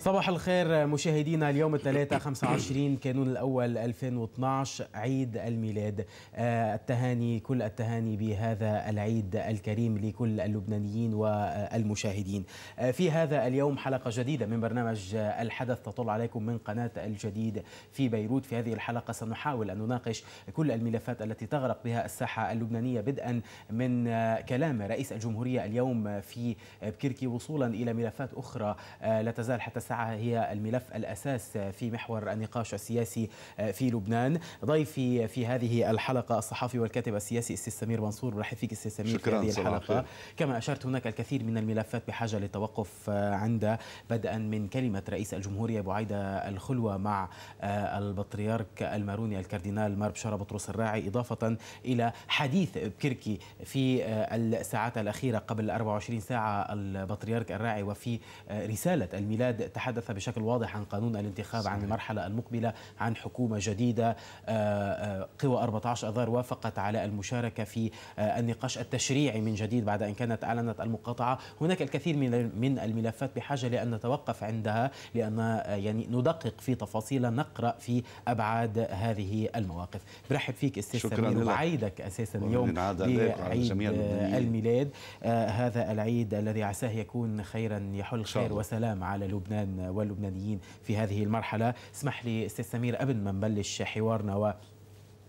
صباح الخير مشاهدينا اليوم الثلاثاء 25 كانون الأول 2012 عيد الميلاد آه، التهاني كل التهاني بهذا العيد الكريم لكل اللبنانيين والمشاهدين آه، في هذا اليوم حلقة جديدة من برنامج الحدث تطل عليكم من قناة الجديد في بيروت في هذه الحلقة سنحاول أن نناقش كل الملفات التي تغرق بها الساحة اللبنانية بدءا من آه، كلام رئيس الجمهورية اليوم في بكركي وصولا إلى ملفات أخرى لا تزال حتى الساعة هي الملف الأساس في محور النقاش السياسي آه، في لبنان ضيفي في هذه الحلقة الصحفي والكاتب السياسي السيد سمير منصور برحب فيك استاذ سمير في هذه الحلقة خير. كما أشرت هناك الكثير من الملفات بحاجة للتوقف آه، عندها بدءا من كلمة رئيس الجمهورية بعيدة الخلوة مع آه، البطريرك الماروني الكاردينال مارب شارة بطرس الراعي إضافة إلى حديث بكركي في الساعات الأخيرة قبل 24 ساعة البطريرك الراعي وفي رسالة الميلاد تحدث بشكل واضح عن قانون الانتخاب صحيح. عن المرحلة المقبلة عن حكومة جديدة آه، آه، قوى 14 أذار وافقت على المشاركة في آه، النقاش التشريعي من جديد بعد أن كانت أعلنت المقاطعة هناك الكثير من الملفات بحاجة لأن نتوقف عندها لأن يعني ندقق في تفاصيل نقرأ في أبعاد هذه المواقف برحب فيك أستاذ سمير وعيدك أساسا اليوم لعيد الميلاد هذا العيد الذي عساه يكون خيرا يحل خير وسلام على لبنان اللبنانيين واللبنانيين في هذه المرحلة اسمح لي أستاذ سمير قبل ما نبلش حوارنا و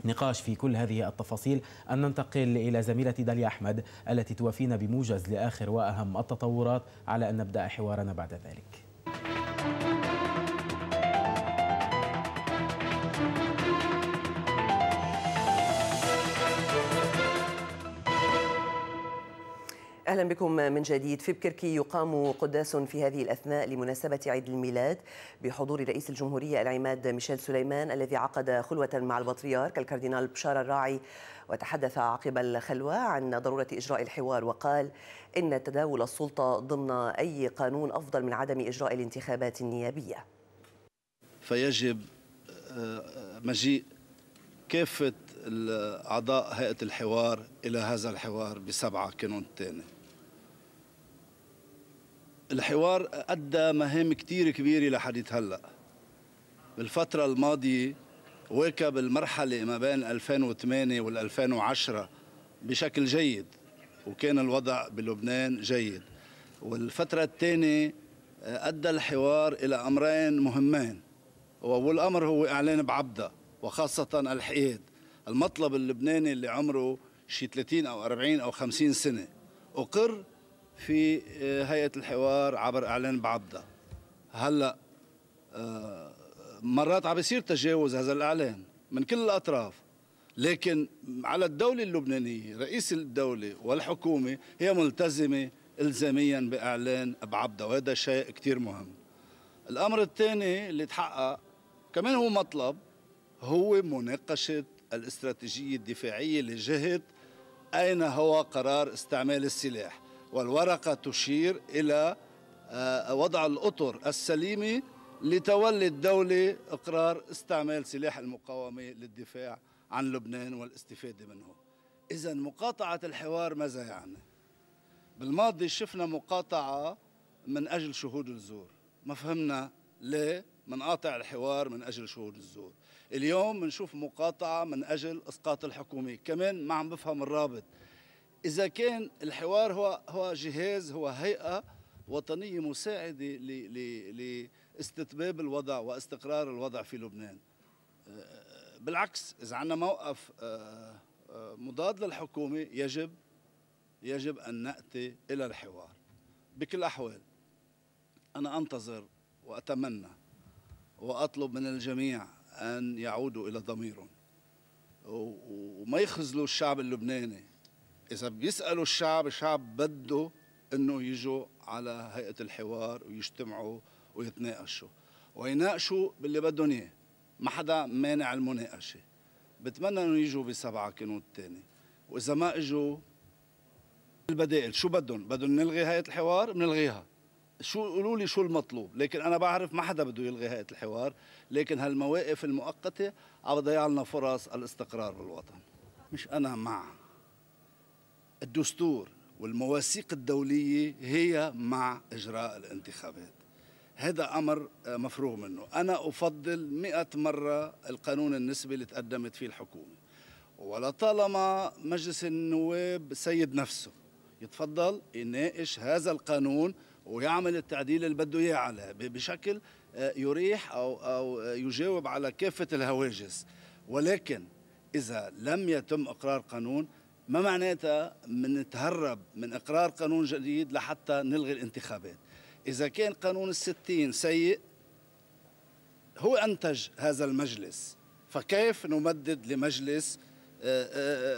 نقاش في كل هذه التفاصيل أن ننتقل إلى زميلتي داليا أحمد التي توافينا بموجز لآخر وأهم التطورات على أن نبدأ حوارنا بعد ذلك أهلا بكم من جديد في بكركي يقام قداس في هذه الأثناء لمناسبة عيد الميلاد بحضور رئيس الجمهورية العماد ميشيل سليمان الذي عقد خلوة مع البطريرك الكاردينال بشار الراعي وتحدث عقب الخلوة عن ضرورة إجراء الحوار وقال إن تداول السلطة ضمن أي قانون أفضل من عدم إجراء الانتخابات النيابية فيجب آه، مجيء كافة أعضاء هيئة الحوار إلى هذا الحوار بسبعة كانون الثاني الحوار أدى مهام كتير كبيرة لحديث هلأ بالفترة الماضية واكب المرحلة ما بين 2008 وال 2010 بشكل جيد وكان الوضع بلبنان جيد والفترة الثانية أدى الحوار إلى أمرين مهمين وأول أمر هو إعلان بعبدة وخاصة الحقاد المطلب اللبناني اللي عمره شي 30 أو 40 أو 50 سنة أقر في آه، هيئه الحوار عبر اعلان بعبده هلا آه، مرات عم بيصير تجاوز هذا الاعلان من كل الاطراف لكن على الدوله اللبنانيه رئيس الدوله والحكومه هي ملتزمه الزاميا باعلان بعبده وهذا شيء كثير مهم الامر الثاني اللي تحقق كمان هو مطلب هو مناقشه الاستراتيجيه الدفاعيه لجهه اين هو قرار استعمال السلاح والورقة تشير إلى آه، وضع الأطر السليمة لتولي الدولة إقرار استعمال سلاح المقاومة للدفاع عن لبنان والاستفادة منه إذا مقاطعة الحوار ماذا يعني؟ بالماضي شفنا مقاطعة من أجل شهود الزور ما فهمنا ليه منقاطع الحوار من أجل شهود الزور اليوم بنشوف مقاطعة من أجل إسقاط الحكومة كمان ما عم بفهم الرابط اذا كان الحوار هو هو جهاز هو هيئه وطنيه مساعده لاستتباب الوضع واستقرار الوضع في لبنان آه، بالعكس اذا عندنا موقف آه، آه، مضاد للحكومه يجب يجب ان ناتي الى الحوار بكل الاحوال انا انتظر واتمنى واطلب من الجميع ان يعودوا الى ضميرهم وما يخذلوا الشعب اللبناني اذا بيسالوا الشعب الشعب بده انه يجوا على هيئه الحوار ويجتمعوا ويتناقشوا ويناقشوا باللي بدهم اياه ما حدا مانع المناقشه بتمنى انه يجوا بسبعه كانون الثاني واذا ما اجوا البدائل شو بدهم بدهم نلغي هيئه الحوار بنلغيها شو قولوا لي شو المطلوب لكن انا بعرف ما حدا بده يلغي هيئه الحوار لكن هالمواقف المؤقته عم لنا فرص الاستقرار بالوطن مش انا مع الدستور والمواثيق الدولية هي مع إجراء الانتخابات هذا أمر آه، مفروغ منه أنا أفضل مئة مرة القانون النسبي اللي تقدمت فيه الحكومة ولطالما مجلس النواب سيد نفسه يتفضل يناقش هذا القانون ويعمل التعديل اللي بده اياه عليه بشكل آه، يريح او او آه، يجاوب على كافه الهواجس ولكن اذا لم يتم اقرار قانون ما معناتها من نتهرب من إقرار قانون جديد لحتى نلغي الانتخابات إذا كان قانون الستين سيء هو أنتج هذا المجلس فكيف نمدد لمجلس آه،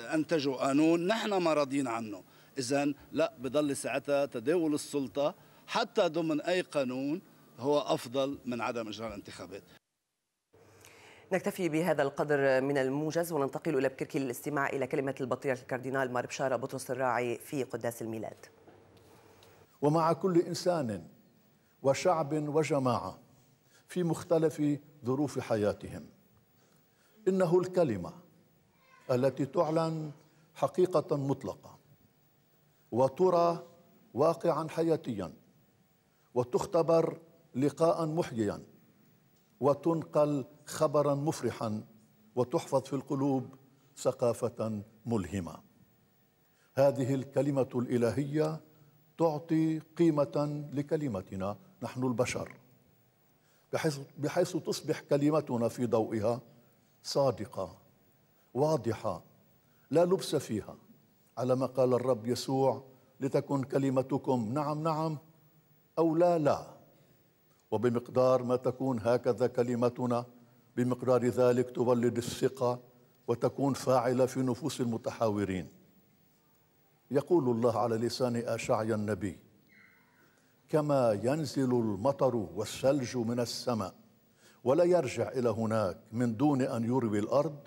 آه، أنتجه قانون نحن ما راضيين عنه إذا لا بضل ساعتها تداول السلطة حتى ضمن أي قانون هو أفضل من عدم إجراء الانتخابات نكتفي بهذا القدر من الموجز وننتقل إلى بكركي للاستماع إلى كلمة البطريرك الكاردينال مار بشارة بطرس الراعي في قداس الميلاد ومع كل إنسان وشعب وجماعة في مختلف ظروف حياتهم إنه الكلمة التي تعلن حقيقة مطلقة وترى واقعا حياتيا وتختبر لقاء محييا وتنقل خبرا مفرحا وتحفظ في القلوب ثقافه ملهمه هذه الكلمه الالهيه تعطي قيمه لكلمتنا نحن البشر بحيث, بحيث تصبح كلمتنا في ضوئها صادقه واضحه لا لبس فيها على ما قال الرب يسوع لتكن كلمتكم نعم نعم او لا لا وبمقدار ما تكون هكذا كلمتنا بمقدار ذلك تولد الثقة وتكون فاعلة في نفوس المتحاورين يقول الله على لسان آشعيا النبي كما ينزل المطر والثلج من السماء ولا يرجع إلى هناك من دون أن يروي الأرض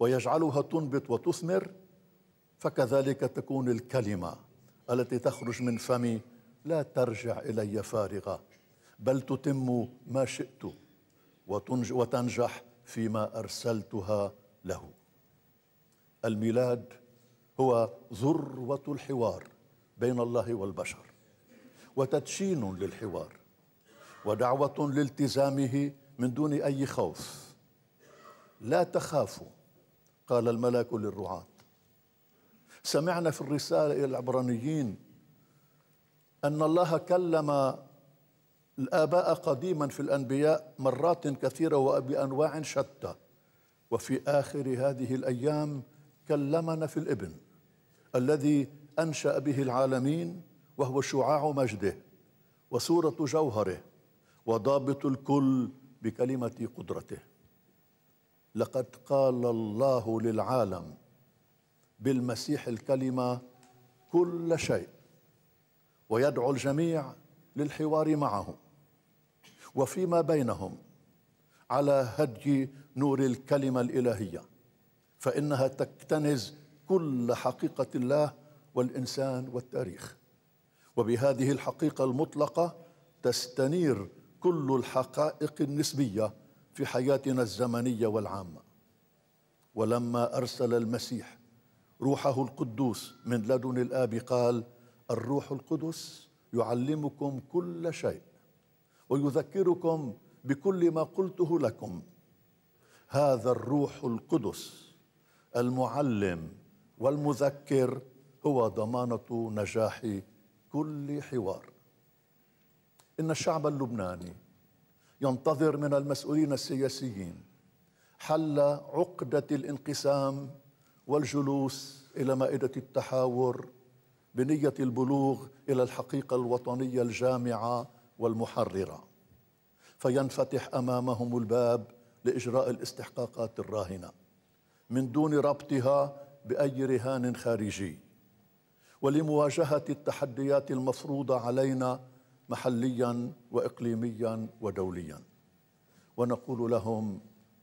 ويجعلها تنبت وتثمر فكذلك تكون الكلمة التي تخرج من فمي لا ترجع إلي فارغة بل تتم ما شئت وتنجح فيما ارسلتها له الميلاد هو ذروه الحوار بين الله والبشر وتدشين للحوار ودعوه لالتزامه من دون اي خوف لا تخافوا قال الملاك للرعاه سمعنا في الرساله الى العبرانيين ان الله كلم الآباء قديما في الأنبياء مرات كثيرة وبأنواع شتى وفي آخر هذه الأيام كلمنا في الابن الذي أنشأ به العالمين وهو شعاع مجده وصورة جوهره وضابط الكل بكلمة قدرته لقد قال الله للعالم بالمسيح الكلمة كل شيء ويدعو الجميع للحوار معه وفيما بينهم على هدي نور الكلمه الالهيه فانها تكتنز كل حقيقه الله والانسان والتاريخ وبهذه الحقيقه المطلقه تستنير كل الحقائق النسبيه في حياتنا الزمنيه والعامه ولما ارسل المسيح روحه القدوس من لدن الاب قال الروح القدس يعلمكم كل شيء ويذكركم بكل ما قلته لكم هذا الروح القدس المعلم والمذكر هو ضمانه نجاح كل حوار ان الشعب اللبناني ينتظر من المسؤولين السياسيين حل عقده الانقسام والجلوس الى مائده التحاور بنيه البلوغ الى الحقيقه الوطنيه الجامعه والمحررة فينفتح أمامهم الباب لإجراء الاستحقاقات الراهنة من دون ربطها بأي رهان خارجي ولمواجهة التحديات المفروضة علينا محليا وإقليميا ودوليا ونقول لهم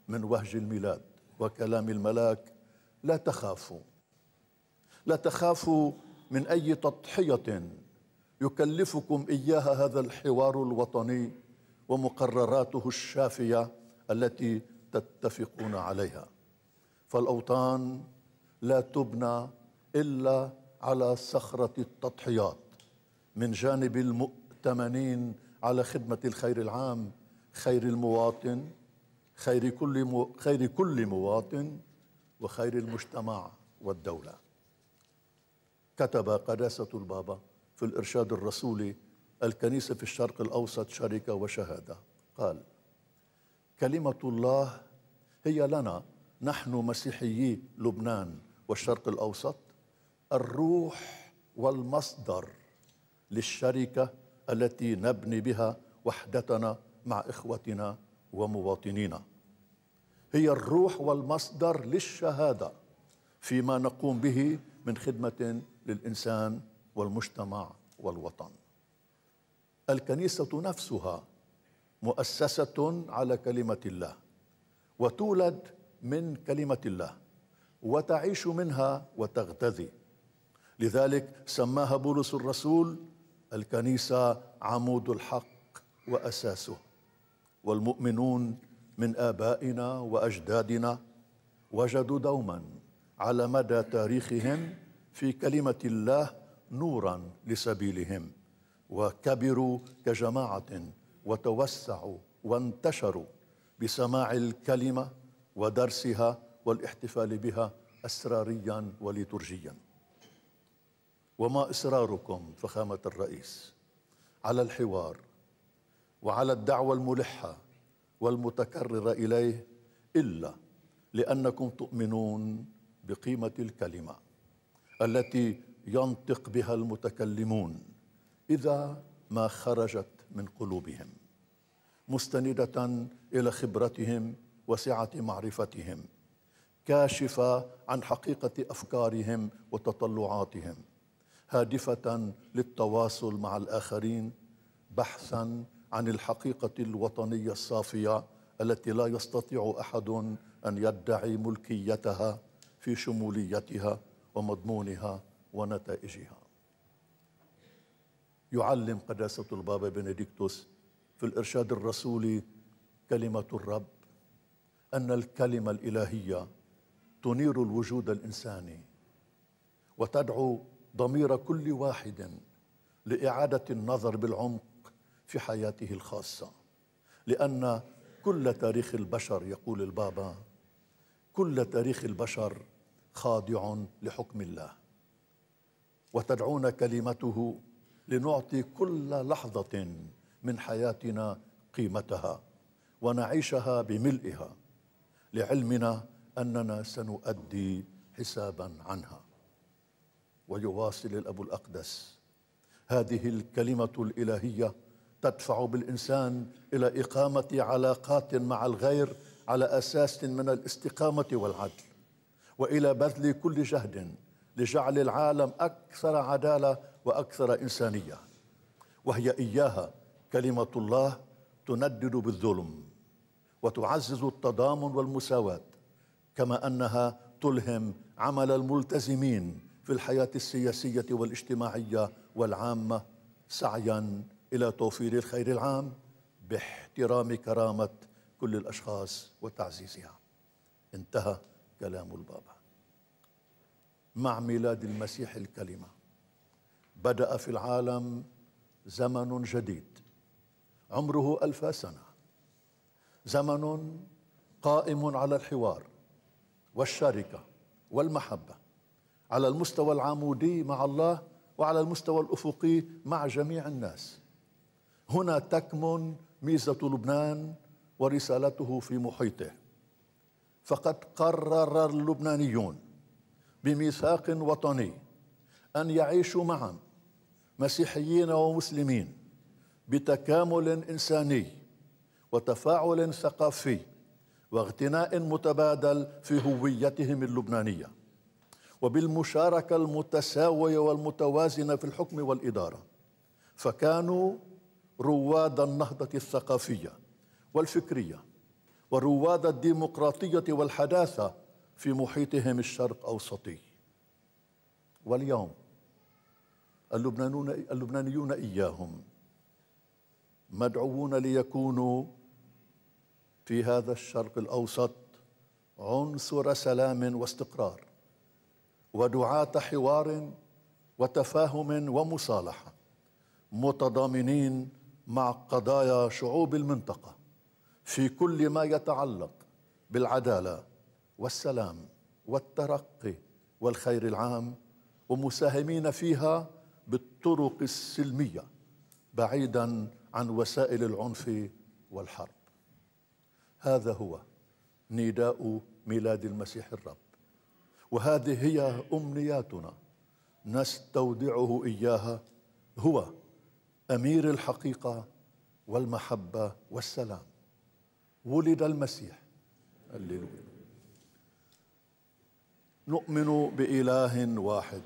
من وهج الميلاد وكلام الملاك لا تخافوا لا تخافوا من أي تضحية يكلفكم اياها هذا الحوار الوطني ومقرراته الشافيه التي تتفقون عليها فالاوطان لا تبنى الا على صخره التضحيات من جانب المؤتمنين على خدمه الخير العام خير المواطن خير كل مو خير كل مواطن وخير المجتمع والدوله كتب قداسه البابا في الإرشاد الرسولي الكنيسة في الشرق الأوسط شركة وشهادة قال كلمة الله هي لنا نحن مسيحيي لبنان والشرق الأوسط الروح والمصدر للشركة التي نبني بها وحدتنا مع إخوتنا ومواطنينا هي الروح والمصدر للشهادة فيما نقوم به من خدمة للإنسان والمجتمع والوطن الكنيسة نفسها مؤسسة على كلمة الله وتولد من كلمة الله وتعيش منها وتغتذي لذلك سماها بولس الرسول الكنيسة عمود الحق وأساسه والمؤمنون من آبائنا وأجدادنا وجدوا دوما على مدى تاريخهم في كلمة الله نورا لسبيلهم وكبروا كجماعه وتوسعوا وانتشروا بسماع الكلمه ودرسها والاحتفال بها اسراريا وليترجيا وما اصراركم فخامه الرئيس على الحوار وعلى الدعوه الملحه والمتكرره اليه الا لانكم تؤمنون بقيمه الكلمه التي ينطق بها المتكلمون اذا ما خرجت من قلوبهم مستنده الى خبرتهم وسعه معرفتهم كاشفه عن حقيقه افكارهم وتطلعاتهم هادفه للتواصل مع الاخرين بحثا عن الحقيقه الوطنيه الصافيه التي لا يستطيع احد ان يدعي ملكيتها في شموليتها ومضمونها ونتائجها يعلم قداسة البابا بنديكتوس في الإرشاد الرسولي كلمة الرب أن الكلمة الإلهية تنير الوجود الإنساني وتدعو ضمير كل واحد لإعادة النظر بالعمق في حياته الخاصة لأن كل تاريخ البشر يقول البابا كل تاريخ البشر خاضع لحكم الله وتدعونا كلمته لنعطي كل لحظه من حياتنا قيمتها ونعيشها بملئها لعلمنا اننا سنؤدي حسابا عنها ويواصل الاب الاقدس هذه الكلمه الالهيه تدفع بالانسان الى اقامه علاقات مع الغير على اساس من الاستقامه والعدل والى بذل كل جهد لجعل العالم اكثر عداله واكثر انسانيه وهي اياها كلمه الله تندد بالظلم وتعزز التضامن والمساواه كما انها تلهم عمل الملتزمين في الحياه السياسيه والاجتماعيه والعامه سعيا الى توفير الخير العام باحترام كرامه كل الاشخاص وتعزيزها انتهى كلام البابا مع ميلاد المسيح الكلمه بدا في العالم زمن جديد عمره الف سنه زمن قائم على الحوار والشركه والمحبه على المستوى العمودي مع الله وعلى المستوى الافقي مع جميع الناس هنا تكمن ميزه لبنان ورسالته في محيطه فقد قرر اللبنانيون بميثاق وطني ان يعيشوا معا مسيحيين ومسلمين بتكامل انساني وتفاعل ثقافي واغتناء متبادل في هويتهم اللبنانيه وبالمشاركه المتساويه والمتوازنه في الحكم والاداره فكانوا رواد النهضه الثقافيه والفكريه ورواد الديمقراطيه والحداثه في محيطهم الشرق أوسطي واليوم اللبنانيون, اللبنانيون إياهم مدعوون ليكونوا في هذا الشرق الأوسط عنصر سلام واستقرار ودعاة حوار وتفاهم ومصالحة متضامنين مع قضايا شعوب المنطقة في كل ما يتعلق بالعدالة والسلام والترقي والخير العام ومساهمين فيها بالطرق السلميه بعيدا عن وسائل العنف والحرب هذا هو نداء ميلاد المسيح الرب وهذه هي امنياتنا نستودعه اياها هو امير الحقيقه والمحبه والسلام ولد المسيح هللويا نؤمن بإله واحد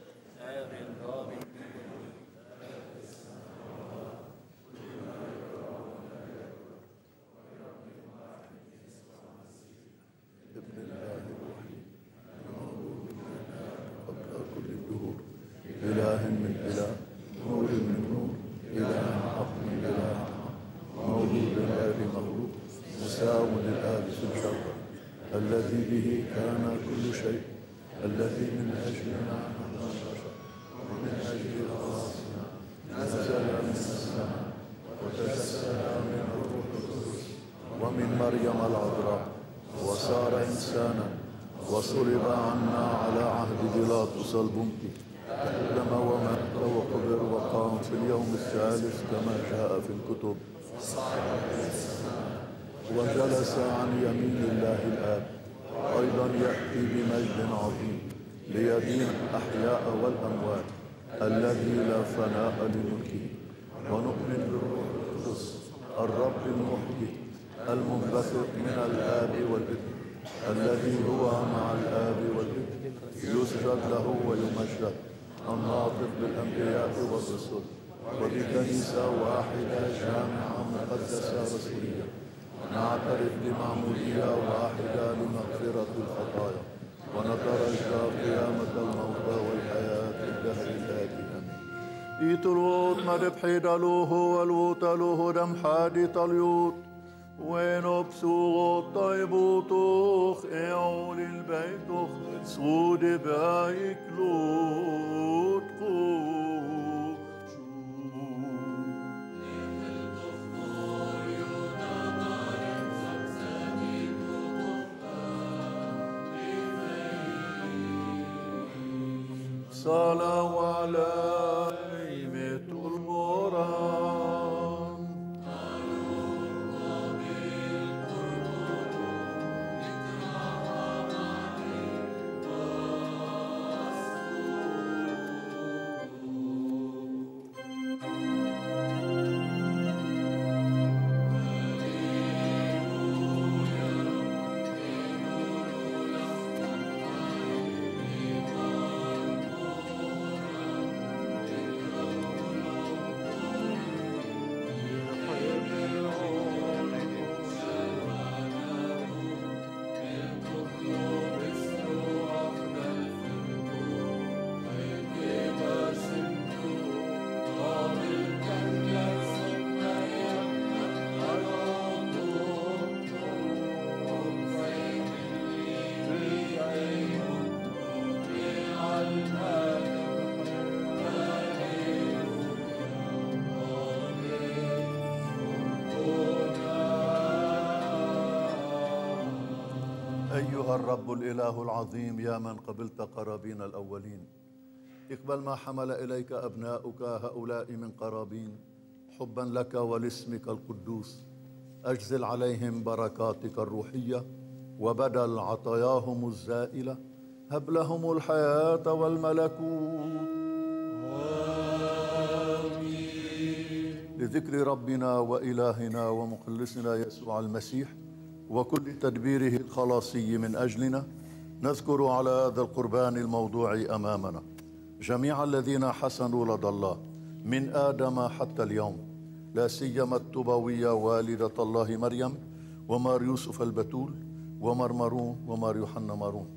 الذي هو مع الآب والابن يسجد له ويمجد الناطق بالأنبياء والرسل وبكنيسة واحدة جامعة مقدسة رسولية نعترف بمعمودية واحدة لمغفرة الخطايا ونترجى قيامة الموتى والحياة في الدهر الآتي آمين. إيتلوت مربحي دلوه والوت دم حادي طليوت ונבשור תייבותוך, אעול אל ביתוך, סעוד בעקלות קור. صلوا على الإله العظيم يا من قبلت قرابين الأولين اقبل ما حمل إليك أبناؤك هؤلاء من قرابين حبا لك ولاسمك القدوس أجزل عليهم بركاتك الروحية وبدل عطاياهم الزائلة هب لهم الحياة والملكوت آمين لذكر ربنا وإلهنا ومخلصنا يسوع المسيح وكل تدبيره الخلاصي من أجلنا نذكر على هذا القربان الموضوع أمامنا جميع الذين حسنوا لدى الله من آدم حتى اليوم لا سيما التبوية والدة الله مريم ومار يوسف البتول ومار مارون ومار يوحنا مارون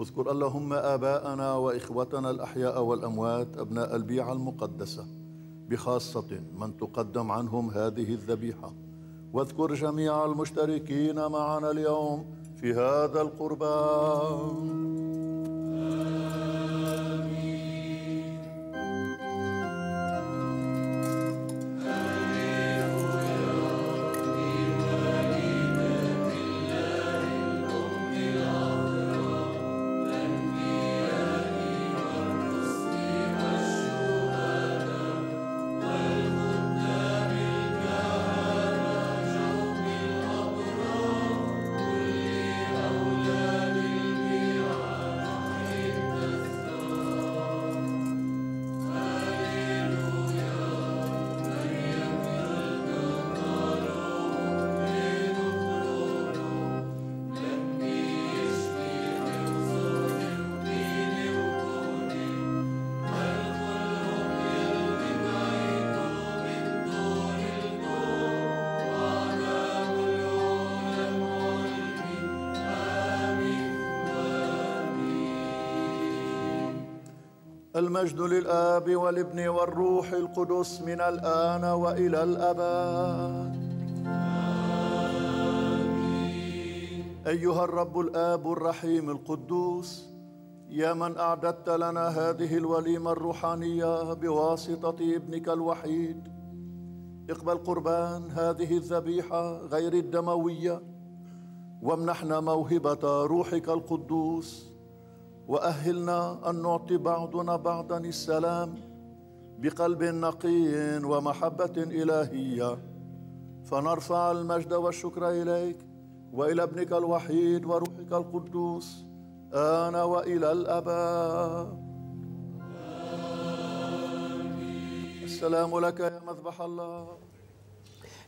اذكر اللهم آباءنا وإخوتنا الأحياء والأموات أبناء البيعة المقدسة بخاصة من تقدم عنهم هذه الذبيحة واذكر جميع المشتركين معنا اليوم في هذا القربان المجد للاب والابن والروح القدس من الان والى الابد ايها الرب الاب الرحيم القدوس يا من اعددت لنا هذه الوليمه الروحانيه بواسطه ابنك الوحيد اقبل قربان هذه الذبيحه غير الدمويه وامنحنا موهبه روحك القدوس واهلنا ان نعطي بعضنا بعضا السلام بقلب نقي ومحبه الهيه فنرفع المجد والشكر اليك والى ابنك الوحيد وروحك القدوس انا وإلى الأباء السلام لك يا مذبح الله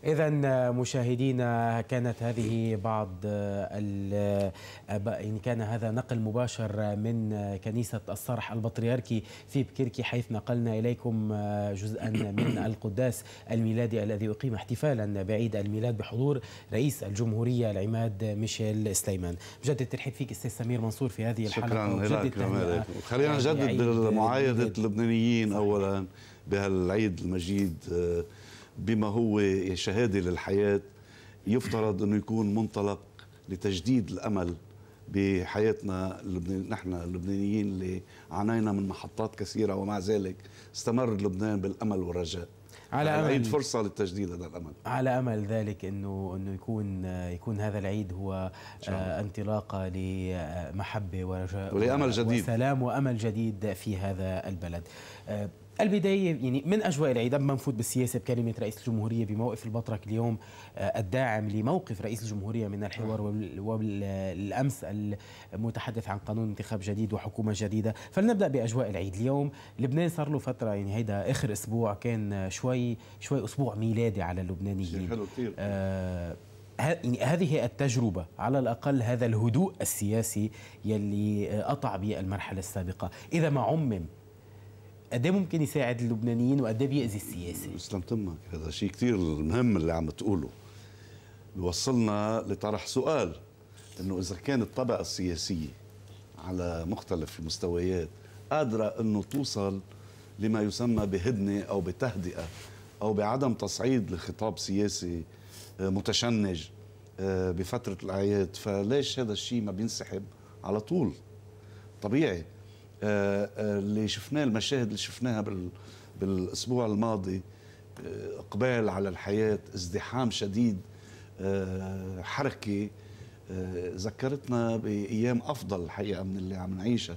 إذا مشاهدينا كانت هذه بعض ال كان هذا نقل مباشر من كنيسة الصرح البطريركي في بكركي حيث نقلنا إليكم جزءا من القداس الميلادي الذي أقيم احتفالا بعيد الميلاد بحضور رئيس الجمهورية العماد ميشيل سليمان بجد الترحيب فيك أستاذ سمير منصور في هذه الحلقة شكرا لك خلينا نجدد معايدة اللبنانيين أولا بهالعيد المجيد آه، بما هو شهادة للحياة يفترض أنه يكون منطلق لتجديد الأمل بحياتنا اللبنان نحن اللبنانيين اللي عانينا من محطات كثيرة ومع ذلك استمر لبنان بالأمل والرجاء على امل العيد فرصه للتجديد هذا الامل على امل ذلك انه انه يكون يكون هذا العيد هو آه، انطلاقه لمحبه ورجاء ولامل جديد وسلام وامل جديد في هذا البلد آه، البداية يعني من أجواء العيد ما نفوت بالسياسة بكلمة رئيس الجمهورية بموقف البطرك اليوم آه، الداعم لموقف رئيس الجمهورية من الحوار والأمس المتحدث عن قانون انتخاب جديد وحكومة جديدة فلنبدأ بأجواء العيد اليوم لبنان صار له فترة يعني هيدا آخر أسبوع كان شوي شوي أسبوع ميلادي على اللبنانيين حلو كثير آه، يعني هذه التجربة على الأقل هذا الهدوء السياسي يلي قطع آه، به المرحلة السابقة إذا ما عمم قد ايه ممكن يساعد اللبنانيين وقد ايه بيأذي السياسه؟ تسلم تمك هذا شيء كثير مهم اللي عم تقوله بيوصلنا لطرح سؤال انه اذا كانت الطبقه السياسيه على مختلف المستويات قادره انه توصل لما يسمى بهدنه او بتهدئه او بعدم تصعيد لخطاب سياسي آه، متشنج آه، بفتره الاعياد فليش هذا الشيء ما بينسحب على طول طبيعي آه، آه، اللي شفناه المشاهد اللي شفناها بالاسبوع الماضي آه، اقبال على الحياه ازدحام شديد حركه ذكرتنا بايام افضل الحقيقه من اللي عم نعيشها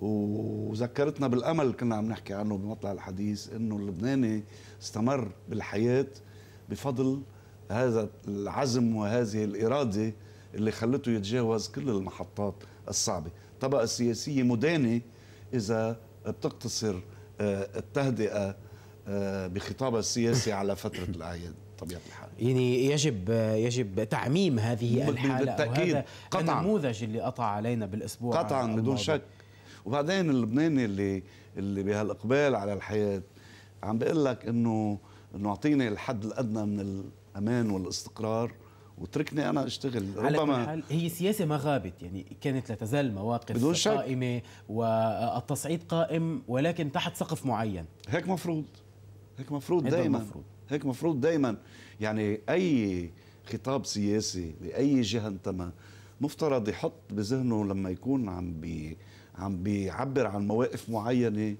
وذكرتنا بالامل كنا عم نحكي عنه بمطلع الحديث انه اللبناني استمر بالحياه بفضل هذا العزم وهذه الاراده اللي خلته يتجاوز كل المحطات الصعبه الطبقة السياسية مدانة إذا بتقتصر آه، التهدئة آه، بخطابها السياسي على فترة الأعياد بطبيعه الحال يعني يجب آه، يجب تعميم هذه الحاله بالتاكيد وهذا قطعا النموذج اللي قطع علينا بالاسبوع قطعا بدون شك وبعدين اللبناني اللي اللي بهالاقبال على الحياه عم بقول لك انه انه الحد الادنى من الامان والاستقرار وتركني انا اشتغل على ربما حال هي سياسه ما غابت يعني كانت لا تزال مواقف بدون شك. قائمه والتصعيد قائم ولكن تحت سقف معين هيك مفروض هيك مفروض دائما هيك مفروض دائما يعني اي خطاب سياسي لاي جهه انتمى مفترض يحط بذهنه لما يكون عم بي عم بيعبر عن مواقف معينه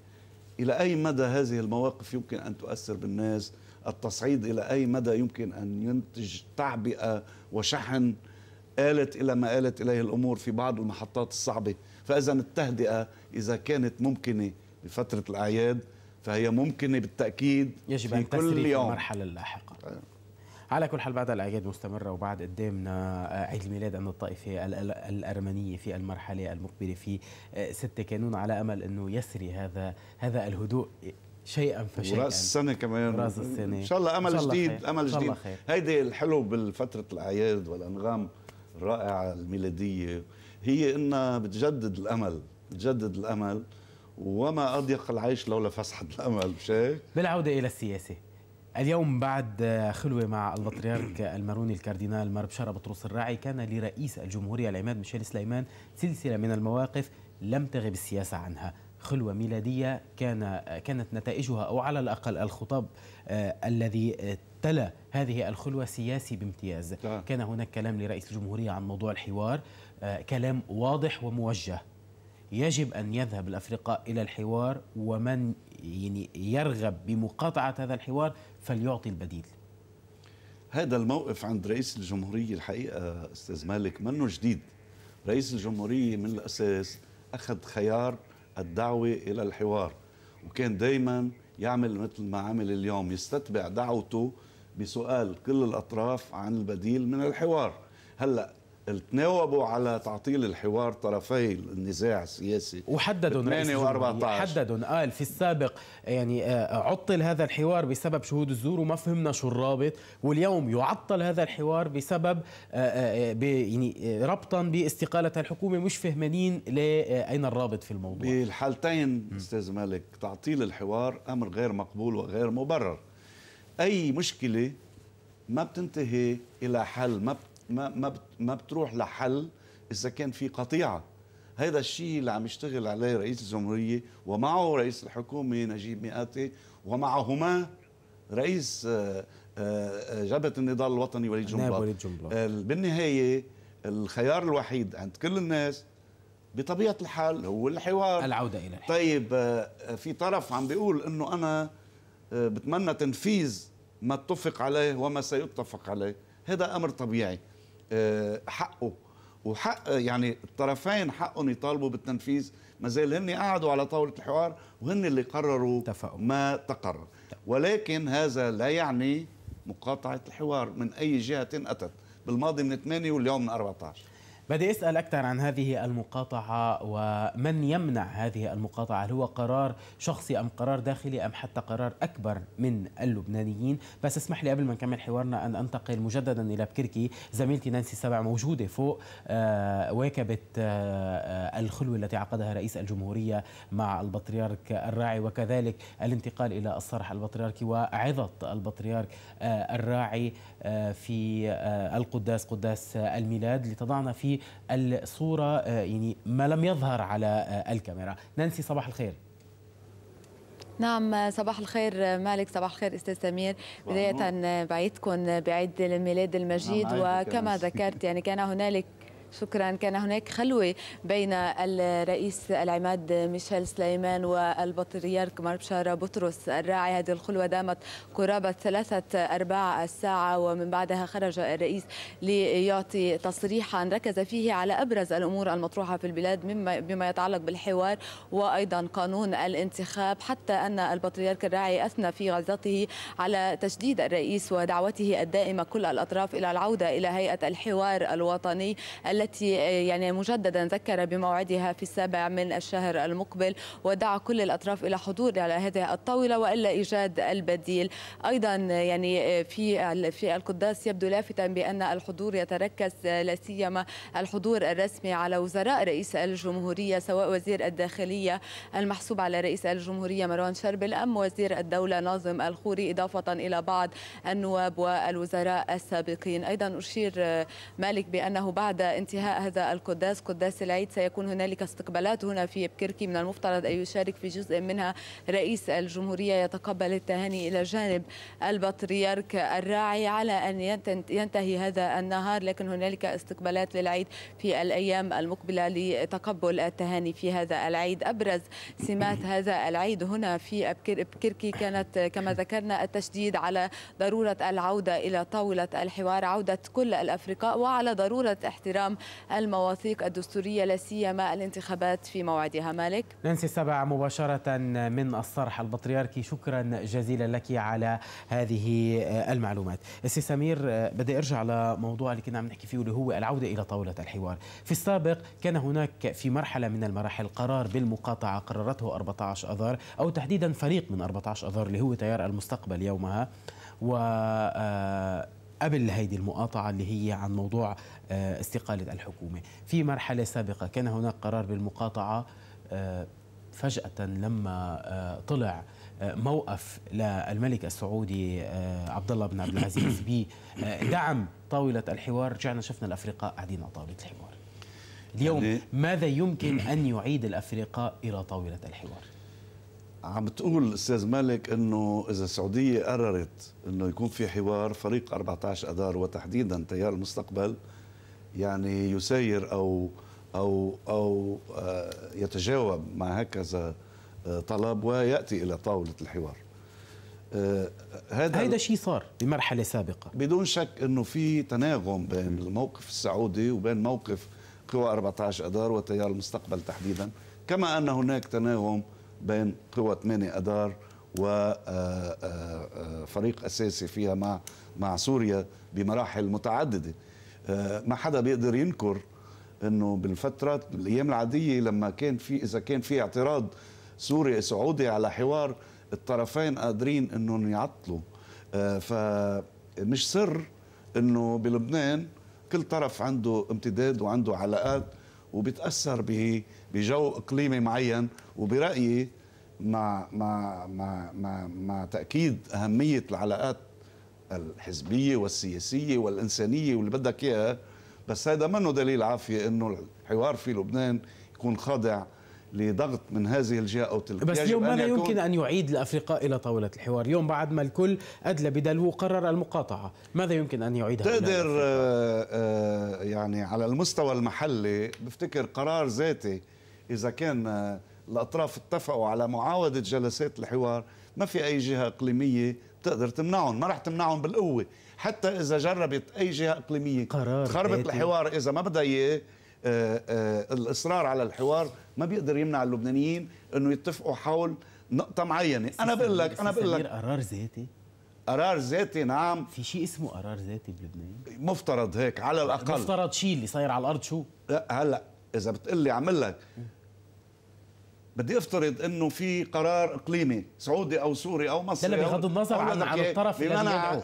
الى اي مدى هذه المواقف يمكن ان تؤثر بالناس التصعيد إلى أي مدى يمكن أن ينتج تعبئة وشحن آلت إلى ما آلت إليه الأمور في بعض المحطات الصعبة فإذا التهدئة إذا كانت ممكنة لفترة الأعياد فهي ممكنة بالتأكيد يجب في أن كل تسري يوم. في المرحلة اللاحقة على كل حال بعد الأعياد مستمرة وبعد قدامنا آه، عيد الميلاد أن الطائفة الأرمنية في المرحلة المقبلة في 6 آه، كانون على أمل أنه يسري هذا هذا الهدوء شيئا فشيئا راس السنه كمان راس السنه ان شاء الله امل شاء الله جديد خير. امل جديد هيدي الحلو بالفتره الاعياد والانغام الرائعه الميلاديه هي انها بتجدد الامل بتجدد الامل وما اضيق العيش لولا فسحه الامل مش هيك؟ بالعوده الى السياسه اليوم بعد خلوة مع البطريرك الماروني الكاردينال مربشرة بطرس الراعي كان لرئيس الجمهورية العماد ميشيل سليمان سلسلة من المواقف لم تغب السياسة عنها خلوة ميلادية كان كانت نتائجها أو على الأقل الخطاب آه، الذي تلا هذه الخلوة سياسي بامتياز طبعا. آه. كان هناك كلام لرئيس الجمهورية عن موضوع الحوار آه، كلام واضح وموجه يجب أن يذهب الأفرقاء إلى الحوار ومن يعني يرغب بمقاطعة هذا الحوار فليعطي البديل هذا الموقف عند رئيس الجمهورية الحقيقة أستاذ مالك منه جديد رئيس الجمهورية من الأساس أخذ خيار الدعوة إلى الحوار وكان دايما يعمل مثل ما عمل اليوم يستتبع دعوته بسؤال كل الأطراف عن البديل من الحوار هلأ تناوبوا على تعطيل الحوار طرفي النزاع السياسي وحددوا و14 حددوا قال في السابق يعني آه، عطل هذا الحوار بسبب شهود الزور وما فهمنا شو الرابط واليوم يعطل هذا الحوار بسبب آه، آه، يعني ربطا باستقاله الحكومه مش فهمانين اين الرابط في الموضوع بالحالتين استاذ مالك تعطيل الحوار امر غير مقبول وغير مبرر اي مشكله ما بتنتهي الى حل ما بت ما ما ما بتروح لحل اذا كان في قطيعه هذا الشيء اللي عم يشتغل عليه رئيس الجمهوريه ومعه رئيس الحكومه نجيب مئاتي ومعهما رئيس آه، آه، آه، جبهه النضال الوطني وليد جنبلاط بالنهايه الخيار الوحيد عند كل الناس بطبيعه الحال هو الحوار العوده الى الحوار طيب في طرف عم بيقول انه انا بتمنى تنفيذ ما اتفق عليه وما سيتفق عليه هذا امر طبيعي آه، حقه وحق يعني الطرفين حقهم يطالبوا بالتنفيذ ما زال هن قعدوا على طاوله الحوار وهن اللي قرروا تفقوا. ما تقرر ولكن هذا لا يعني مقاطعه الحوار من اي جهه اتت بالماضي من 8 واليوم من 14 بدي أسأل أكثر عن هذه المقاطعة ومن يمنع هذه المقاطعة هل هو قرار شخصي أم قرار داخلي أم حتى قرار أكبر من اللبنانيين بس اسمح لي قبل ما نكمل حوارنا أن أنتقل مجددا إلى بكركي زميلتي نانسي سبع موجودة فوق آه، واكبة آه، آه، الخلوة التي عقدها رئيس الجمهورية مع البطريرك الراعي وكذلك الانتقال إلى الصرح البطريركي وعظة البطريرك الراعي في القداس قداس الميلاد لتضعنا في الصورة آه، يعني ما لم يظهر على آه، الكاميرا نانسي صباح الخير نعم صباح الخير مالك صباح الخير استاذ سمير بدايه بعيدكم بعيد الميلاد المجيد نعم، وكما ذكرت يعني كان هنالك شكرا كان هناك خلوة بين الرئيس العماد ميشيل سليمان والبطريرك مربشارة بطرس الراعي هذه الخلوة دامت قرابة ثلاثة أرباع الساعة ومن بعدها خرج الرئيس ليعطي تصريحا ركز فيه على أبرز الأمور المطروحة في البلاد مما بما يتعلق بالحوار وأيضا قانون الانتخاب حتى أن البطريرك الراعي أثنى في غزته على تشديد الرئيس ودعوته الدائمة كل الأطراف إلى العودة إلى هيئة الحوار الوطني التي آه، يعني مجددا ذكر بموعدها في السابع من الشهر المقبل ودعا كل الأطراف إلى حضور على هذه الطاولة وإلا إيجاد البديل أيضا آه، يعني آه، في في القداس يبدو لافتا بأن الحضور يتركز لا سيما الحضور الرسمي على وزراء رئيس الجمهورية سواء وزير الداخلية المحسوب على رئيس الجمهورية مروان شربل أم وزير الدولة ناظم الخوري إضافة إلى بعض النواب والوزراء السابقين أيضا أشير مالك بأنه بعد انتهاء هذا القداس قداس العيد سيكون هنالك استقبالات هنا في بكركي من المفترض أن يشارك في جزء منها رئيس الجمهورية يتقبل التهاني إلى جانب البطريرك الراعي على أن ينتهي هذا النهار لكن هنالك استقبالات للعيد في الأيام المقبلة لتقبل التهاني في هذا العيد أبرز سمات هذا العيد هنا في بكركي كانت كما ذكرنا التشديد على ضرورة العودة إلى طاولة الحوار عودة كل الأفرقاء وعلى ضرورة احترام المواثيق الدستورية لا سيما الانتخابات في موعدها مالك نانسي سبع مباشرة من الصرح البطريركي شكرا جزيلا لك على هذه المعلومات السي سمير بدي ارجع لموضوع اللي كنا عم نحكي فيه واللي هو العودة إلى طاولة الحوار في السابق كان هناك في مرحلة من المراحل قرار بالمقاطعة قررته 14 أذار أو تحديدا فريق من 14 أذار اللي هو تيار المستقبل يومها و آه، قبل هيدي المقاطعة اللي هي عن موضوع آه، استقالة الحكومة في مرحلة سابقة كان هناك قرار بالمقاطعة آه، فجأة لما آه، طلع موقف للملك السعودي عبد الله بن عبد العزيز بدعم طاولة الحوار رجعنا شفنا الأفرقاء قاعدين على طاولة الحوار اليوم يعني ماذا يمكن أن يعيد الأفرقاء إلى طاولة الحوار عم تقول استاذ مالك انه اذا السعوديه قررت انه يكون في حوار فريق 14 اذار وتحديدا تيار المستقبل يعني يساير او او او آه، يتجاوب مع هكذا آه، طلب وياتي الى طاوله الحوار آه، هذا هيدا شيء صار بمرحله سابقه بدون شك انه في تناغم بين الموقف السعودي وبين موقف قوى 14 اذار وتيار المستقبل تحديدا كما ان هناك تناغم بين قوى 8 اذار وفريق اساسي فيها مع مع سوريا بمراحل متعدده آه، ما حدا بيقدر ينكر انه بالفتره الايام العاديه لما كان في اذا كان في اعتراض سوري سعودي على حوار الطرفين قادرين انهم يعطلوا آه، فمش سر انه بلبنان كل طرف عنده امتداد وعنده علاقات وبيتاثر بجو اقليمي معين وبرايي مع مع مع مع, مع تاكيد اهميه العلاقات الحزبيه والسياسيه والانسانيه واللي بدك اياها بس هذا منه دليل عافيه انه الحوار في لبنان يكون خاضع لضغط من هذه الجهه او تلك بس اليوم ماذا يمكن ان يعيد الافرقاء الى طاوله الحوار اليوم بعد ما الكل ادلى بدلو قرر المقاطعه ماذا يمكن ان يعيدها تقدر آه آه يعني على المستوى المحلي بفتكر قرار ذاتي اذا كان آه، الاطراف اتفقوا على معاوده جلسات الحوار ما في اي جهه اقليميه بتقدر تمنعهم ما رح تمنعهم بالقوه حتى اذا جربت اي جهه اقليميه قرار خربت الحوار اذا ما بدها اياه آه، آه، الاصرار على الحوار ما بيقدر يمنع اللبنانيين انه يتفقوا حول نقطه معينه انا بقول لك انا بقول لك قرار ذاتي قرار ذاتي نعم في شيء اسمه قرار ذاتي بلبنان مفترض هيك على الاقل مفترض شيء اللي صاير على الارض شو لا هلا اذا بتقلي عمل لك بدي افترض انه في قرار اقليمي سعودي او سوري او مصري لا بغض النظر عن, عن الطرف اللي انا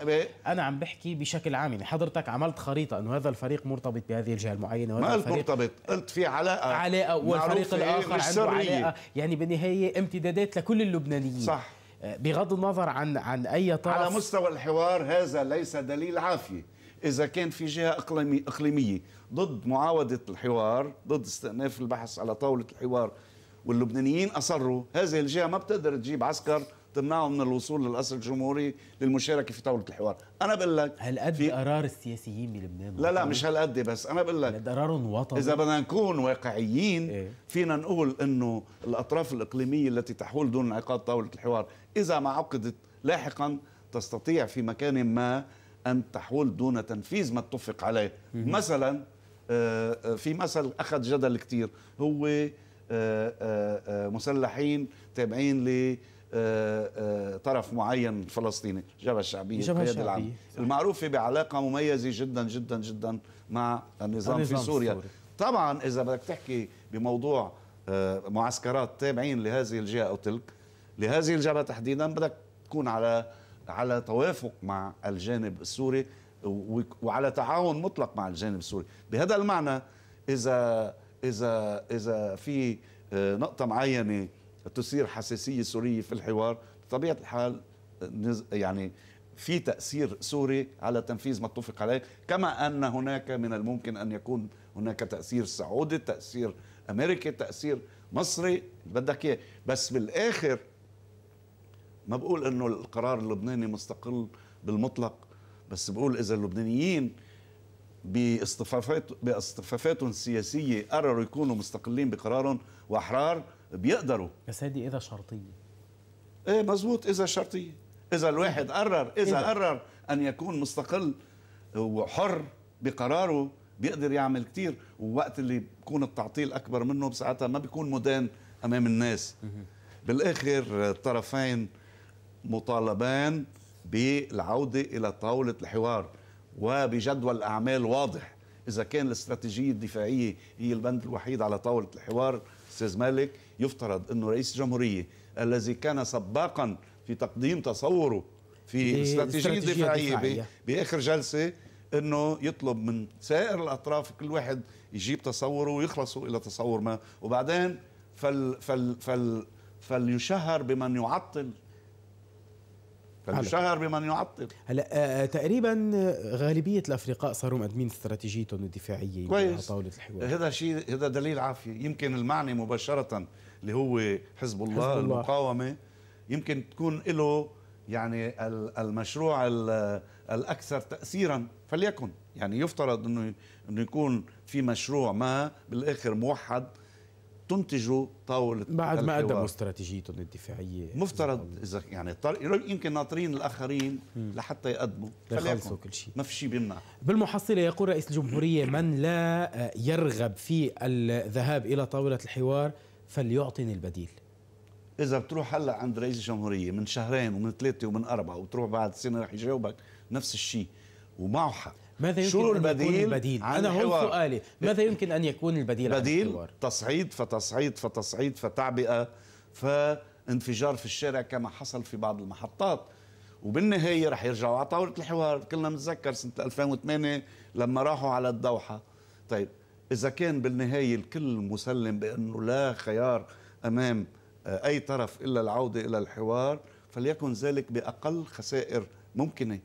انا عم بحكي بشكل عام يعني حضرتك عملت خريطه انه هذا الفريق مرتبط بهذه الجهه المعينه وهذا ما الفريق مرتبط قلت في علاقه علاقه والفريق الاخر عنده سرية. علاقه يعني بالنهايه امتدادات لكل اللبنانيين صح آه، بغض النظر عن عن اي طرف على مستوى الحوار هذا ليس دليل عافيه اذا كان في جهه اقليميه ضد معاوده الحوار ضد استئناف البحث على طاوله الحوار واللبنانيين أصروا هذه الجهة ما بتقدر تجيب عسكر تمنعهم من الوصول للأسر الجمهوري للمشاركة في طاولة الحوار أنا بقول لك هل قد في... قرار السياسيين بلبنان لا لا مش هالقد بس أنا بقول لك قرار وطني إذا بدنا نكون واقعيين إيه؟ فينا نقول أنه الأطراف الإقليمية التي تحول دون انعقاد طاولة الحوار إذا ما عقدت لاحقا تستطيع في مكان ما أن تحول دون تنفيذ ما اتفق عليه مثلا آه، آه، في مثل أخذ جدل كثير هو آه، آه، آه، مسلحين تابعين ل طرف معين فلسطيني الجبهة الشعبية القيادة العامة المعروفة بعلاقة مميزة جدا جدا جدا مع النظام, النظام في سوريا السوري. طبعا إذا بدك تحكي بموضوع معسكرات تابعين لهذه الجهة أو تلك لهذه الجبهة تحديدا بدك تكون على على توافق مع الجانب السوري وعلى تعاون مطلق مع الجانب السوري بهذا المعنى إذا اذا اذا في آه، نقطه معينه تثير حساسيه سوريه في الحوار بطبيعه الحال آه، يعني في تاثير سوري على تنفيذ ما اتفق عليه كما ان هناك من الممكن ان يكون هناك تاثير سعودي تاثير امريكي تاثير مصري بدك اياه بس بالاخر ما بقول انه القرار اللبناني مستقل بالمطلق بس بقول اذا اللبنانيين باصطفافات باصطفافات سياسيه قرروا يكونوا مستقلين بقرارهم واحرار بيقدروا بس هذه اذا شرطيه ايه مزبوط اذا شرطيه اذا الواحد قرر اذا إيه؟ قرر ان يكون مستقل وحر بقراره بيقدر يعمل كثير ووقت اللي بكون التعطيل اكبر منه بساعتها ما بيكون مدان امام الناس بالاخر الطرفين مطالبان بالعوده الى طاوله الحوار وبجدول أعمال واضح إذا كان الاستراتيجية الدفاعية هي البند الوحيد على طاولة الحوار أستاذ مالك يفترض أنه رئيس الجمهورية الذي كان سباقا في تقديم تصوره في الاستراتيجية الدفاعية بآخر جلسة انه يطلب من سائر الاطراف كل واحد يجيب تصوره ويخلصوا الى تصور ما وبعدين فل فل فل فليشهر بمن يعطل فانشهر بمن يعطل هلا آه, آه، تقريبا آه، غالبيه الافرقاء صاروا مقدمين استراتيجيتهم الدفاعيه كويس يعني على طاوله الحوار هذا شيء هذا دليل عافيه يمكن المعني مباشره اللي هو حزب الله, حزب الله. المقاومه يمكن تكون له يعني المشروع الاكثر تاثيرا فليكن يعني يفترض انه انه يكون في مشروع ما بالاخر موحد تنتج طاولة بعد ما قدموا استراتيجيتهم الدفاعية مفترض إذا يعني يمكن ناطرين الآخرين لحتى يقدموا يخلصوا كل شيء ما في شيء بيمنع بالمحصلة يقول رئيس الجمهورية من لا يرغب في الذهاب إلى طاولة الحوار فليعطني البديل إذا بتروح هلا عند رئيس الجمهورية من شهرين ومن ثلاثة ومن أربعة وتروح بعد سنة رح يجاوبك نفس الشيء ومعه حق ماذا يمكن شو البديل, البديل؟ عن أنا هون سؤالي ماذا يمكن أن يكون البديل بديل تصعيد فتصعيد فتصعيد فتعبئة فانفجار في الشارع كما حصل في بعض المحطات وبالنهاية رح يرجعوا على طاولة الحوار كلنا بنتذكر سنة 2008 لما راحوا على الدوحة طيب إذا كان بالنهاية الكل مسلم بأنه لا خيار أمام آه، أي طرف إلا العودة إلى الحوار فليكن ذلك بأقل خسائر ممكنة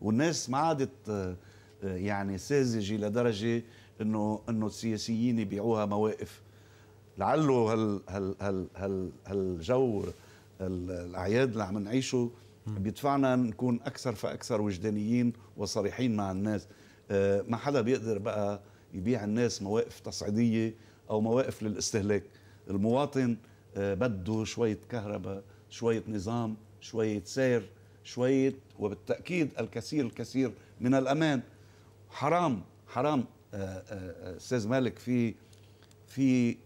والناس ما عادت آه، يعني ساذجه لدرجه انه انه السياسيين يبيعوها مواقف لعله هال هال هال هال هالجو الاعياد اللي عم نعيشه بيدفعنا نكون اكثر فاكثر وجدانيين وصريحين مع الناس آه، ما حدا بيقدر بقى يبيع الناس مواقف تصعيديه او مواقف للاستهلاك المواطن آه، بده شويه كهرباء شويه نظام شويه سير شويه وبالتاكيد الكثير الكثير من الامان حرام حرام آه، آه، آه، استاذ مالك في في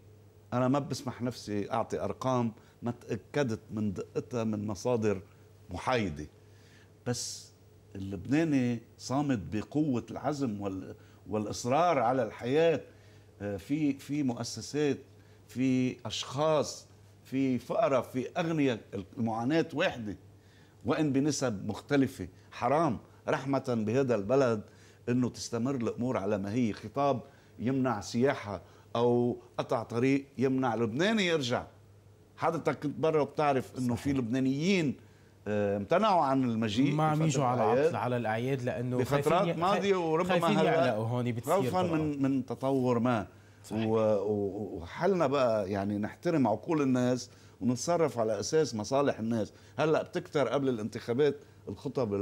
انا ما بسمح نفسي اعطي ارقام ما تاكدت من دقتها من مصادر محايده بس اللبناني صامد بقوه العزم وال والاصرار على الحياه في في مؤسسات في اشخاص في فقراء في اغنياء المعاناه واحده وان بنسب مختلفه حرام رحمه بهذا البلد انه تستمر الامور على ما هي خطاب يمنع سياحه او قطع طريق يمنع لبناني يرجع حضرتك كنت برا وبتعرف انه في لبنانيين آه، امتنعوا عن المجيء ما عم يجوا على على الاعياد لانه بفترات ماضيه وربما هلا هون بتصير خوفا من من تطور ما صحيح. وحلنا بقى يعني نحترم عقول الناس ونتصرف على اساس مصالح الناس هلا بتكتر قبل الانتخابات الخطب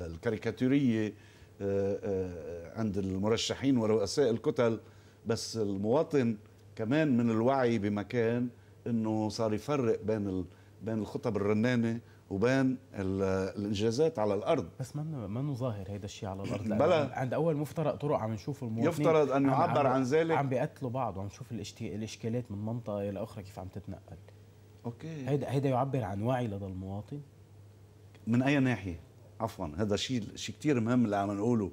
الكاريكاتوريه آه، آه، عند المرشحين ورؤساء الكتل بس المواطن كمان من الوعي بمكان انه صار يفرق بين بين الخطب الرنانه وبين الانجازات على الارض بس ما ما ظاهر هذا الشيء على الارض بلا عند اول مفترق طرق عم نشوف المواطنين يفترض ان يعبر عن ذلك عم بيقتلوا بعض وعم نشوف الاشكالات من منطقه الى اخرى كيف عم تتنقل اوكي هيدا هيدا يعبر عن وعي لدى المواطن من اي ناحيه عفوا هذا شيء شيء كثير مهم اللي عم نقوله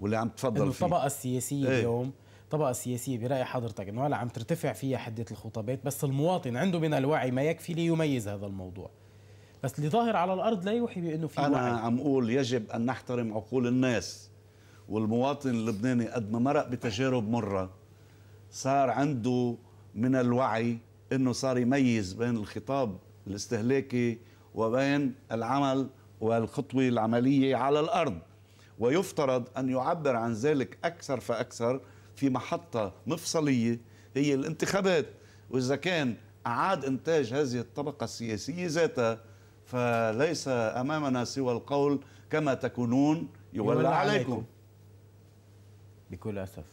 واللي عم تفضل فيه الطبقه السياسيه ايه؟ اليوم الطبقه السياسيه براي حضرتك انه هلا عم ترتفع فيها حده الخطابات بس المواطن عنده من الوعي ما يكفي ليميز هذا الموضوع بس اللي ظاهر على الارض لا يوحي بانه في انا وعي. عم اقول يجب ان نحترم عقول الناس والمواطن اللبناني قد ما مرق بتجارب مره صار عنده من الوعي انه صار يميز بين الخطاب الاستهلاكي وبين العمل والخطوة العملية على الأرض ويفترض أن يعبر عن ذلك أكثر فأكثر في محطة مفصلية هي الانتخابات وإذا كان أعاد إنتاج هذه الطبقة السياسية ذاتها فليس أمامنا سوى القول كما تكونون يولى, عليكم. عليكم بكل أسف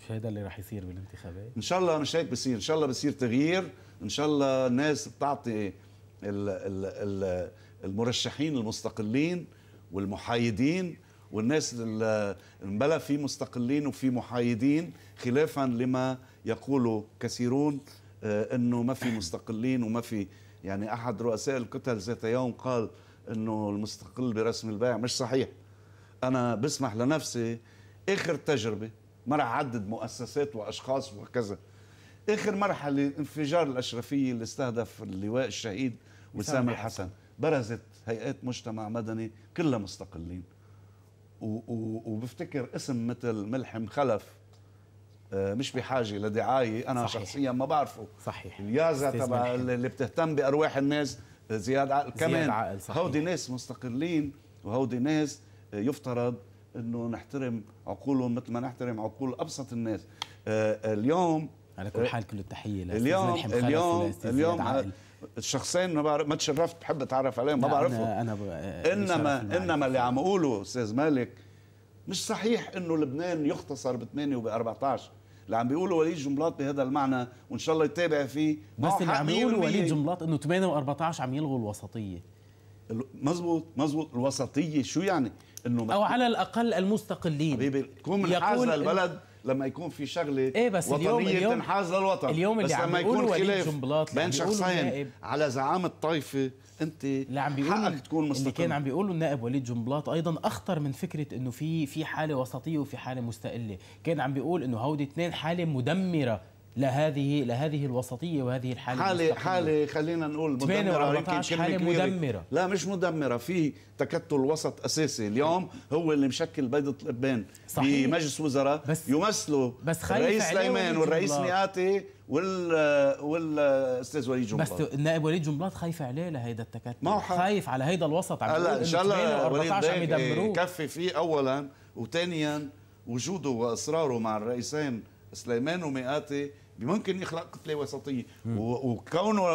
مش هيدا اللي راح يصير بالانتخابات إن شاء الله مش هيك بصير إن شاء الله بصير تغيير إن شاء الله الناس بتعطي المرشحين المستقلين والمحايدين والناس بلا في مستقلين وفي محايدين خلافا لما يقول كثيرون آه، انه ما في مستقلين وما في يعني احد رؤساء الكتل ذات يوم قال انه المستقل برسم البيع مش صحيح انا بسمح لنفسي اخر تجربه ما راح اعدد مؤسسات واشخاص وكذا اخر مرحله انفجار الاشرفيه اللي استهدف اللواء الشهيد وسام الحسن برزت هيئات مجتمع مدني كلها مستقلين وبفتكر اسم مثل ملحم خلف آه، مش بحاجه لدعايه انا صحيح. شخصيا ما بعرفه صحيح اليازا تبع اللي بتهتم بارواح الناس زياد عقل كمان زياد عقل صحيح. هودي ناس مستقلين وهودي ناس آه، يفترض انه نحترم عقولهم مثل ما نحترم عقول ابسط الناس آه، اليوم على كل حال كل التحيه اليوم اليوم اليوم الشخصين ما بعرف ما تشرفت بحب اتعرف عليهم ما بعرفهم انا, أنا انما انما اللي عم اقوله استاذ مالك مش صحيح انه لبنان يختصر ب 8 وب 14 اللي عم بيقولوا وليد جملاط بهذا المعنى وان شاء الله يتابع فيه بس اللي عم يقولوا وليد جملاط انه 8 و14 عم يلغوا الوسطيه مزبوط مزبوط الوسطيه شو يعني انه او على الاقل المستقلين حبيبي تكون من حاز البلد لما يكون في شغله إيه بس وطنيه اليوم تنحاز للوطن اليوم اللي بس لما يكون خلاف بين شخصين على زعامه طائفه انت اللي عم بيقول حقك تكون مستقل اللي كان عم بيقوله النائب وليد جنبلاط ايضا اخطر من فكره انه في في حاله وسطيه وفي حاله مستقله كان عم بيقول انه هودي اثنين حاله مدمره لهذه لهذه الوسطيه وهذه الحاله حاله حاله خلينا نقول مدمره يمكن حاله كبيرة. مدمره لا مش مدمره في تكتل وسط اساسي اليوم هو اللي مشكل بيضه الابان صحيح. بمجلس وزراء بس يمثله بس الرئيس سليمان والرئيس مئاتي وال والاستاذ وليد جنبلاط بس النائب وليد جنبلاط خايف عليه لهيدا التكتل خايف على هيدا الوسط عم هلا ان شاء الله وليد فيه اولا وثانيا وجوده واصراره مع الرئيسين سليمان ومئاتي ممكن يخلق كتله وسطيه وكونه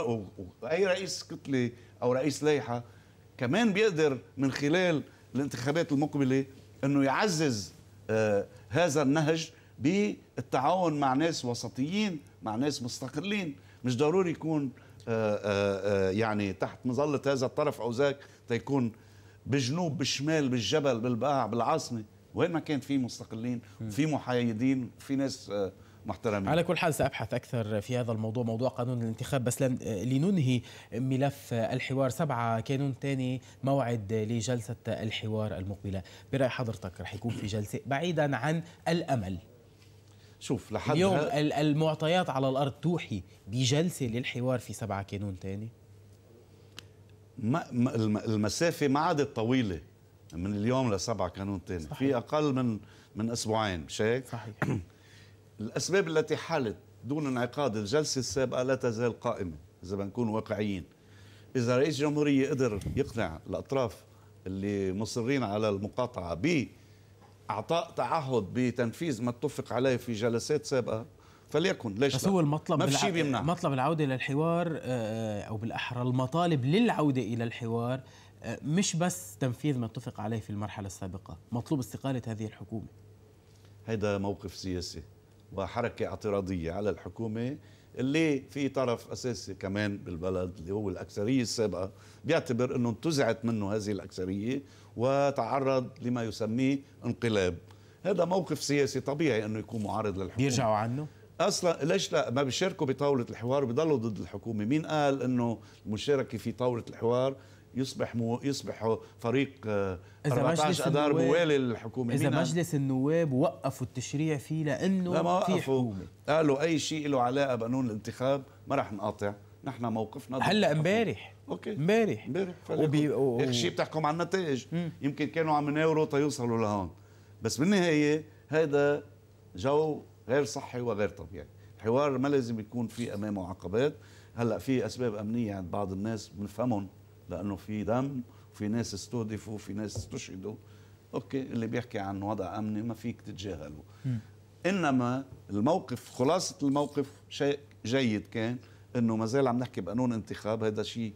اي رئيس كتله او رئيس لائحه كمان بيقدر من خلال الانتخابات المقبله انه يعزز آه هذا النهج بالتعاون مع ناس وسطيين مع ناس مستقلين مش ضروري يكون آآ آه، آآ آه، آه، يعني تحت مظله هذا الطرف او ذاك تيكون بجنوب بالشمال بالجبل بالبقاع بالعاصمه وين ما كان في مستقلين وفي محايدين وفي ناس آه، محترمين على كل حال سأبحث أكثر في هذا الموضوع موضوع قانون الانتخاب بس آه، لننهي ملف الحوار سبعة كانون ثاني موعد لجلسة الحوار المقبلة برأي حضرتك رح يكون في جلسة بعيدا عن الأمل شوف لحد اليوم المعطيات على الأرض توحي بجلسة للحوار في سبعة كانون ثاني المسافة ما عادت طويلة من اليوم لسبعة كانون ثاني في أقل من من أسبوعين مش هيك؟ صحيح الأسباب التي حالت دون انعقاد الجلسة السابقة لا تزال قائمة إذا بنكون واقعيين إذا رئيس الجمهورية قدر يقنع الأطراف اللي مصرين على المقاطعة ب اعطاء تعهد بتنفيذ ما اتفق عليه في جلسات سابقه فليكن ليش بس هو المطلب ما في بيمنع مطلب العوده للحوار آه، آه، او بالاحرى المطالب للعوده الى الحوار مش بس تنفيذ ما اتفق عليه في المرحلة السابقة مطلوب استقالة هذه الحكومة هذا موقف سياسي وحركة اعتراضية على الحكومة اللي في طرف أساسي كمان بالبلد اللي هو الأكثرية السابقة بيعتبر أنه انتزعت منه هذه الأكثرية وتعرض لما يسميه انقلاب هذا موقف سياسي طبيعي أنه يكون معارض للحكومة بيرجعوا عنه؟ اصلا ليش لا ما بيشاركوا بطاوله الحوار وبيضلوا ضد الحكومه مين قال انه المشاركه في طاوله الحوار يصبح مو يصبح فريق 14 آه، اذار موالي للحكومه اذا مجلس النواب وقفوا التشريع فيه لانه لا في حكومه قالوا اي شيء له علاقه بقانون الانتخاب ما راح نقاطع نحن موقفنا هلا امبارح اوكي امبارح امبارح اخر شيء بتحكم على النتائج يمكن كانوا عم يناوروا يوصلوا لهون بس بالنهايه هذا جو غير صحي وغير طبيعي الحوار ما لازم يكون في امامه عقبات هلا في اسباب امنيه عند بعض الناس بنفهمهم لانه في دم وفي ناس استهدفوا وفي ناس استشهدوا اوكي اللي بيحكي عن وضع امني ما فيك تتجاهله م. انما الموقف خلاصه الموقف شيء جيد كان انه ما زال عم نحكي بقانون انتخاب هذا شيء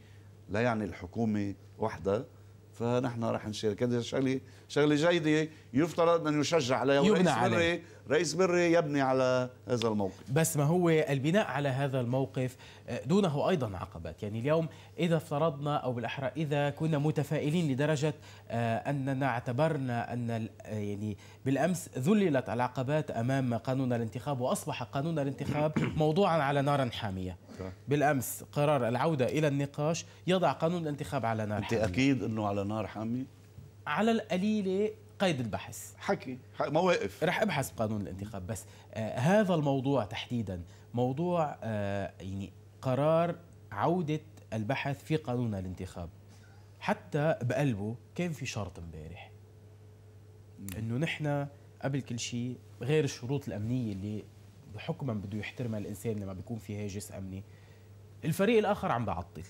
لا يعني الحكومه وحدها فنحن رح نشارك هذه شغله شغله جيده يفترض ان يشجع عليها يبنى عليه رئيس بري يبني على هذا الموقف بس ما هو البناء على هذا الموقف آه، دونه أيضا عقبات يعني اليوم إذا افترضنا أو بالأحرى إذا كنا متفائلين لدرجة آه، أننا اعتبرنا أن آه، يعني بالأمس ذللت العقبات أمام قانون الانتخاب وأصبح قانون الانتخاب موضوعا على نار حامية بالأمس قرار العودة إلى النقاش يضع قانون الانتخاب على نار أنت حامية أنت أكيد أنه على نار حامية على القليلة قيد البحث حكي ما واقف رح ابحث بقانون الانتخاب بس آه هذا الموضوع تحديدا موضوع آه يعني قرار عوده البحث في قانون الانتخاب حتى بقلبه كان في شرط امبارح انه نحن قبل كل شيء غير الشروط الامنيه اللي بحكما بده يحترمها الانسان لما بيكون في هاجس امني الفريق الاخر عم بعطل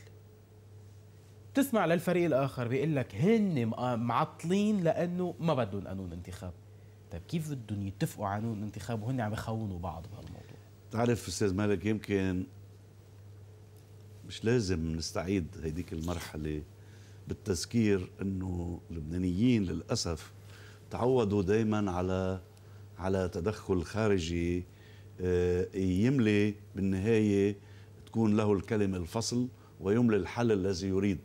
تسمع للفريق الاخر بيقول لك هن آه، معطلين لانه ما بدهم قانون انتخاب طيب كيف بدهم يتفقوا على قانون انتخاب وهن عم يخونوا بعض بهالموضوع تعرف استاذ مالك يمكن مش لازم نستعيد هيديك المرحله بالتذكير انه اللبنانيين للاسف تعودوا دائما على على تدخل خارجي آه، يملي بالنهايه تكون له الكلمه الفصل ويملي الحل الذي يريد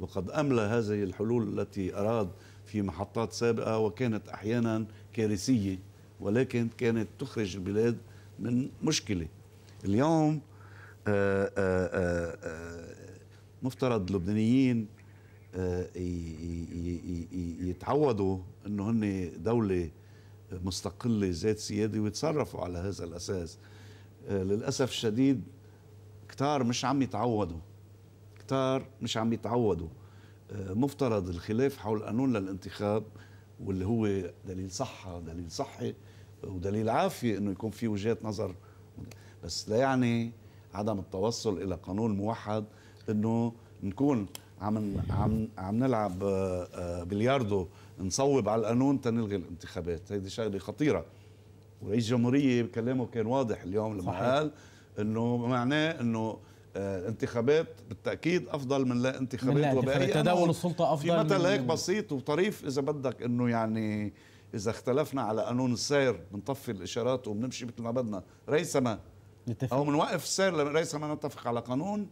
وقد أملى هذه الحلول التي أراد في محطات سابقة وكانت أحيانا كارثية ولكن كانت تخرج البلاد من مشكلة اليوم آه، آه، آه، مفترض اللبنانيين يتعودوا انه هن دوله مستقله ذات سياده ويتصرفوا على هذا الاساس للاسف الشديد كتار مش عم يتعودوا كتار مش عم يتعودوا آه، مفترض الخلاف حول قانون للانتخاب واللي هو دليل صحة دليل صحي ودليل عافية انه يكون في وجهات نظر بس لا يعني عدم التوصل الى قانون موحد انه نكون عم عم عم نلعب آه، آه، بلياردو نصوب على القانون تنلغي الانتخابات هيدي شغله خطيره ورئيس الجمهوريه بكلامه كان واضح اليوم لما قال انه معناه انه آه، انتخابات بالتاكيد افضل من لا انتخابات وبأي تداول السلطه افضل في مثل هيك بسيط وطريف اذا بدك انه يعني اذا اختلفنا على قانون السير بنطفي الاشارات وبنمشي مثل ما بدنا ريثما او بنوقف السير ريثما نتفق على قانون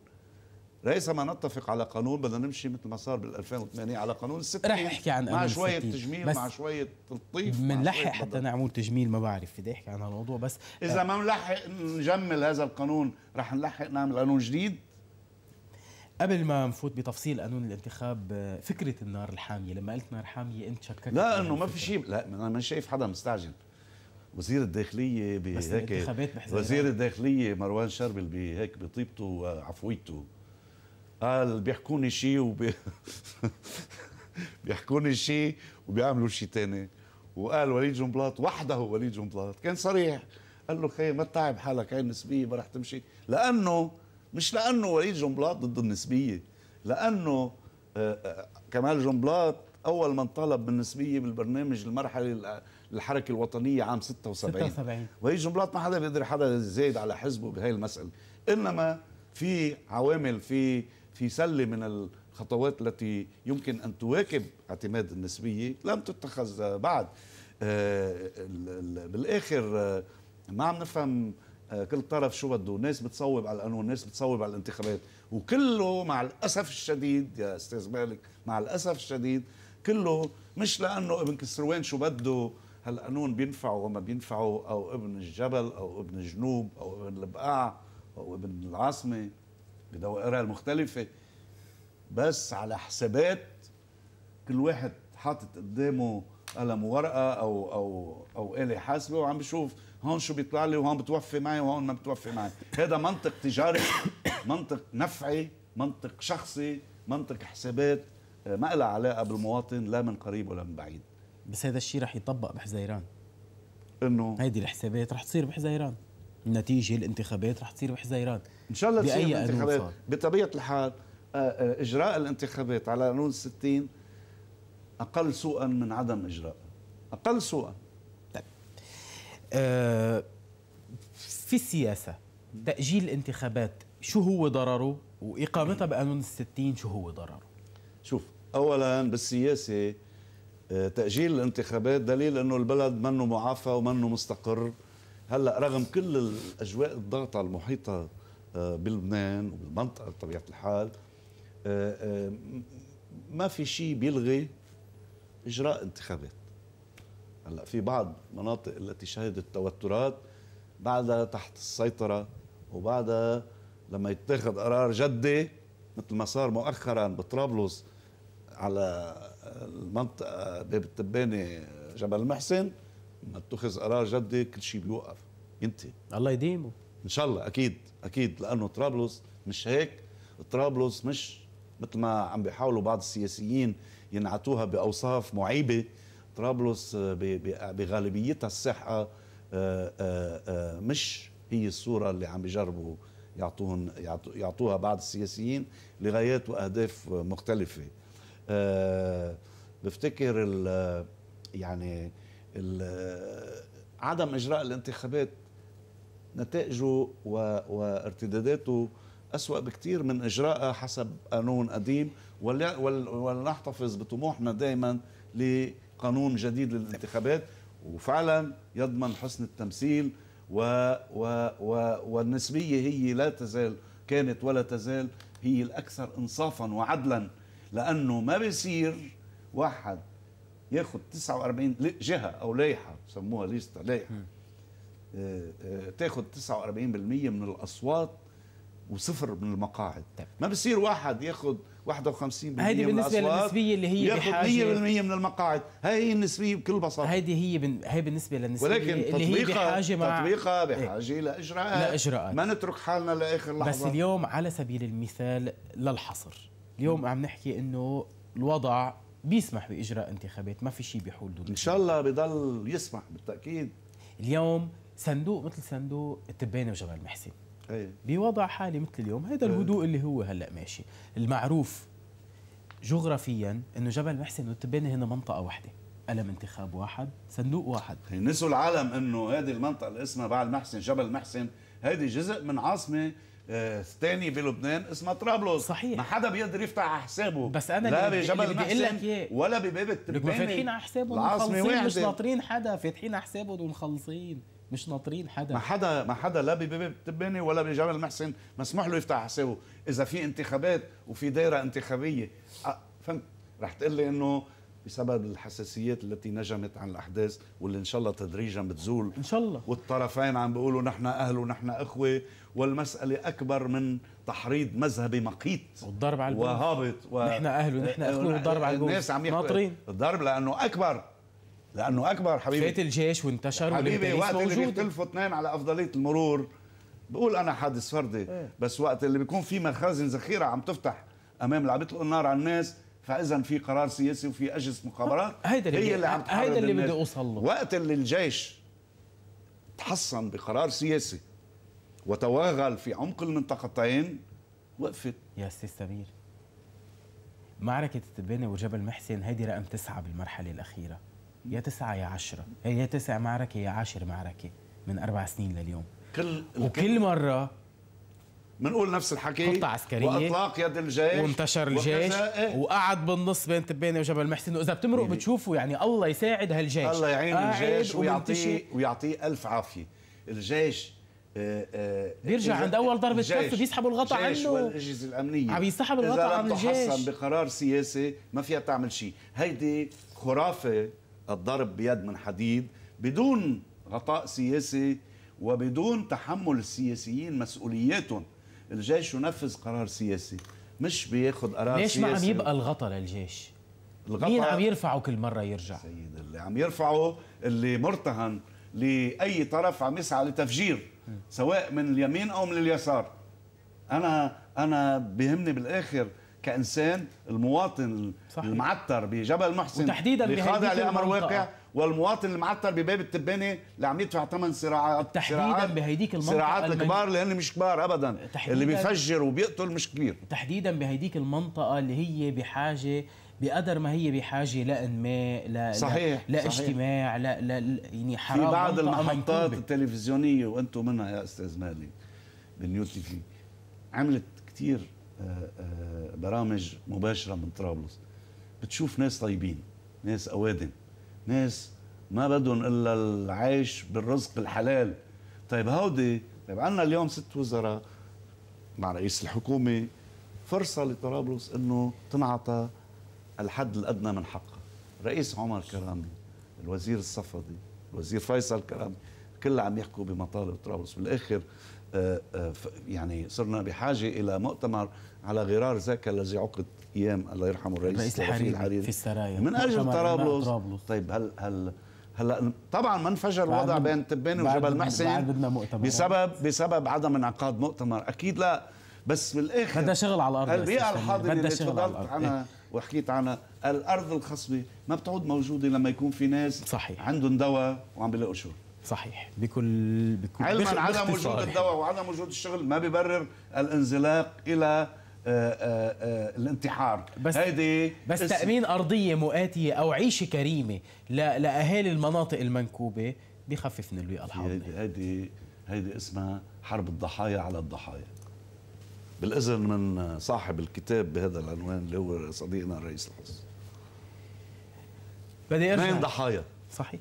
ليس ما نتفق على قانون بدنا نمشي مثل ما صار بال 2008 على قانون الستين رح احكي عن مع شويه تجميل مع شويه تلطيف بنلحق حتى نعمل تجميل ما بعرف بدي احكي عن هالموضوع بس اذا آه. ما بنلحق نجمل هذا القانون رح نلحق نعمل قانون جديد قبل ما نفوت بتفصيل قانون الانتخاب آه، فكره النار الحاميه لما قلت نار حاميه انت شككت لا انه ما في شيء لا انا ما شايف حدا مستعجل وزير الداخليه بهيك وزير يعني. الداخليه مروان شربل بهيك بطيبته وعفويته قال بيحكوني شيء وبي... بيحكوني شيء وبيعملوا شيء ثاني وقال وليد جنبلاط وحده وليد جنبلاط كان صريح قال له خي ما تتعب حالك هاي النسبيه ما رح تمشي لانه مش لانه وليد جنبلاط ضد النسبيه لانه آه، آه، كمال جنبلاط اول من طلب بالنسبيه بالبرنامج المرحله الحركه الوطنيه عام 76 76 وليد جنبلاط ما حدا بيقدر حدا يزيد على حزبه بهي المساله انما في عوامل في في سله من الخطوات التي يمكن ان تواكب اعتماد النسبيه لم تتخذ بعد آه، بالاخر آه، ما عم نفهم آه، كل طرف شو بده ناس بتصوب على القانون ناس بتصوب على الانتخابات وكله مع الاسف الشديد يا استاذ مالك مع الاسف الشديد كله مش لانه ابن كسروان شو بده هالقانون بينفعه وما بينفعه او ابن الجبل او ابن الجنوب او ابن البقاع او ابن العاصمه بدوائرها المختلفه بس على حسابات كل واحد حاطط قدامه قلم ورقه او او او آلة حاسبه وعم بشوف هون شو بيطلع لي وهون بتوفي معي وهون ما بتوفي معي هذا منطق تجاري منطق نفعي منطق شخصي منطق حسابات آه، ما لها علاقه بالمواطن لا من قريب ولا من بعيد بس هذا الشيء رح يطبق بحزيران انه هيدي الحسابات رح تصير بحزيران نتيجه الانتخابات رح تصير بحزيران ان شاء الله تصير الانتخابات بطبيعه الحال آه، آه، اجراء الانتخابات على قانون 60 اقل سوءا من عدم اجراء اقل سوءا طيب. أه في السياسه تاجيل الانتخابات شو هو ضرره واقامتها بقانون الستين شو هو ضرره شوف اولا بالسياسه آه، تاجيل الانتخابات دليل انه البلد منه معافى ومنه مستقر هلا رغم كل الاجواء الضغطه المحيطه آه، بلبنان وبالمنطقه بطبيعه الحال آه، آه، ما في شيء بيلغي اجراء انتخابات هلا في بعض المناطق التي شهدت توترات بعدها تحت السيطره وبعدها لما يتخذ قرار جدي مثل ما صار مؤخرا بطرابلس على المنطقه باب التبانه جبل المحسن ما اتخذ قرار جدي كل شيء بيوقف انت الله يديمه ان شاء الله اكيد اكيد لانه طرابلس مش هيك طرابلس مش مثل ما عم بيحاولوا بعض السياسيين ينعتوها باوصاف معيبه طرابلس آه، بغالبيتها الصحة آه، آه، مش هي الصوره اللي عم بيجربوا يعطوهن يعطوها بعض السياسيين لغايات واهداف مختلفه بفتكر يعني عدم اجراء الانتخابات نتائجه وارتداداته أسوأ بكثير من إجراءها حسب قانون قديم ولنحتفظ بطموحنا دائما لقانون جديد للانتخابات وفعلا يضمن حسن التمثيل و و و والنسبية هي لا تزال كانت ولا تزال هي الأكثر إنصافا وعدلا لأنه ما بيصير واحد ياخذ 49 جهه او لائحه سموها ليستا لائحه آه، آه، تاخذ 49% من الاصوات وصفر من المقاعد طيب. ما بصير واحد ياخذ 51% هذه بالنسبه للنسبيه اللي هي بحاجه 100% من المقاعد هي النسبيه بكل بساطه هذه هي بن... هي بالنسبه للنسبيه ولكن اللي هي بحاجه مع تطبيقها إيه. بحاجه إيه؟ لاجراءات لاجراءات ما نترك حالنا لاخر لحظه بس اليوم على سبيل المثال للحصر اليوم م. عم نحكي انه الوضع بيسمح باجراء انتخابات ما في شيء بيحول دون ان شاء الله بضل يسمح بالتاكيد اليوم صندوق مثل صندوق التبانه وجبل محسن أيه. بوضع حالي مثل اليوم هذا الهدوء اللي هو هلا ماشي المعروف جغرافيا انه جبل محسن والتبانه هنا منطقه واحده قلم انتخاب واحد صندوق واحد نسوا العالم انه هذه المنطقه اللي اسمها بعد محسن جبل محسن هذه جزء من عاصمه آه، تاني بلبنان اسمها طرابلس صحيح ما حدا بيقدر يفتح على حسابه بس انا لا بجبل اياه ولا بباب التباني فاتحين على حسابهم ومخلصين مش ناطرين حدا فاتحين على حسابهم ومخلصين مش ناطرين حدا ما حدا ما حدا لا بباب التباني ولا بجبل محسن مسموح له يفتح حسابه اذا في انتخابات وفي دائره انتخابيه آه، فهمت رح تقول لي انه بسبب الحساسيات التي نجمت عن الاحداث واللي ان شاء الله تدريجا بتزول ان شاء الله والطرفين عم بيقولوا نحن اهل ونحن اخوه والمسألة أكبر من تحريض مذهبي مقيت والضرب على الجول وهابط و... نحن أهله نحن أهله الضرب على الجول الناس عم يحكوا ناطرين الضرب لأنه أكبر لأنه أكبر حبيبي فات الجيش وانتشر حبيبي وقت اللي بيختلفوا اثنين على أفضلية المرور بقول أنا حادث فردي ايه. بس وقت اللي بيكون في مخازن ذخيرة عم تفتح أمام اللي عم النار على الناس فاذا في قرار سياسي وفي اجهزه مخابرات هيدا اللي هي اللي عم هيدا اللي بدي اوصل له وقت اللي الجيش تحصن بقرار سياسي وتواغل في عمق المنطقتين وقفت يا استاذ سمير معركة التبانة وجبل محسن هيدي رقم تسعة بالمرحلة الأخيرة يا تسعة يا عشرة هي يعني يا تسع معركة يا عشر معركة من أربع سنين لليوم كل وكل مرة بنقول نفس الحكي خطة عسكرية واطلاق يد الجيش وانتشر الجيش إيه. وقعد بالنص بين تبانه وجبل محسن واذا بتمرق إيه. بتشوفوا يعني الله يساعد هالجيش الله يعين الجيش ويعطيه ويعطيه الف عافيه الجيش بيرجع عند اول ضربه كف بيسحبوا الغطاء عنه الجيش والاجهزه الامنيه عم يسحبوا الغطاء عن الجيش اذا تحصن بقرار سياسي ما فيها تعمل شيء هيدي خرافه الضرب بيد من حديد بدون غطاء سياسي وبدون تحمل السياسيين مسؤولياتهم الجيش ينفذ قرار سياسي مش بياخذ قرار ليش سياسي ليش ما عم يبقى الغطاء للجيش الغطاء مين عم يرفعه كل مره يرجع سيد اللي عم يرفعه اللي مرتهن لاي طرف عم يسعى لتفجير سواء من اليمين او من اليسار انا انا بيهمني بالاخر كانسان المواطن صحيح. المعتر بجبل محسن وتحديدا اللي خاضع لامر واقع والمواطن المعتر بباب التبانه اللي عم يدفع ثمن صراعات تحديدا بهيديك المنطقه صراعات الكبار هن مش كبار ابدا اللي بيفجر وبيقتل مش كبير تحديدا بهيديك المنطقه اللي هي بحاجه بقدر ما هي بحاجه لانماء لا صحيح لا, صحيح. اجتماع لا, لا يعني حرام في بعض المحطات التلفزيونيه وانتم منها يا استاذ مالي بالنيو تي في عملت كثير آه، آه، برامج مباشره من طرابلس بتشوف ناس طيبين ناس اوادم ناس ما بدهم الا العيش بالرزق الحلال طيب هودي طيب عندنا اليوم ست وزراء مع رئيس الحكومه فرصه لطرابلس انه تنعطى الحد الأدنى من حقها رئيس عمر كرامي الوزير الصفدي الوزير فيصل كرامي كل عم يحكوا بمطالب طرابلس بالآخر آه، آه، يعني صرنا بحاجة إلى مؤتمر على غرار ذاك الذي عقد أيام الله يرحمه الرئيس, الرئيس الحريري, الحريري في السرايا من أجل طرابلس طيب هل هل هلا طبعا ما انفجر الوضع بين تبان وجبل محسن بسبب بسبب عدم انعقاد مؤتمر اكيد لا بس بالاخر بدها شغل على الارض البيئه الحاضنه اللي تفضلت عنها إيه. وحكيت عنها الارض الخصبه ما بتعود موجوده لما يكون في ناس صحيح عندهم دواء وعم بيلاقوا شغل صحيح بكل بكل علما عدم وجود الدواء وعدم وجود الشغل ما بيبرر الانزلاق الى آآ آه، آآ آه، آه، الانتحار بس هيدي بس اسم. تامين ارضيه مؤاتيه او عيشه كريمه لاهالي المناطق المنكوبه بخفف من الوئه الحاضنه هيدي هيدي اسمها حرب الضحايا على الضحايا بالاذن من صاحب الكتاب بهذا العنوان اللي هو صديقنا الرئيس الحزب بدي ارجع اثنين ضحايا صحيح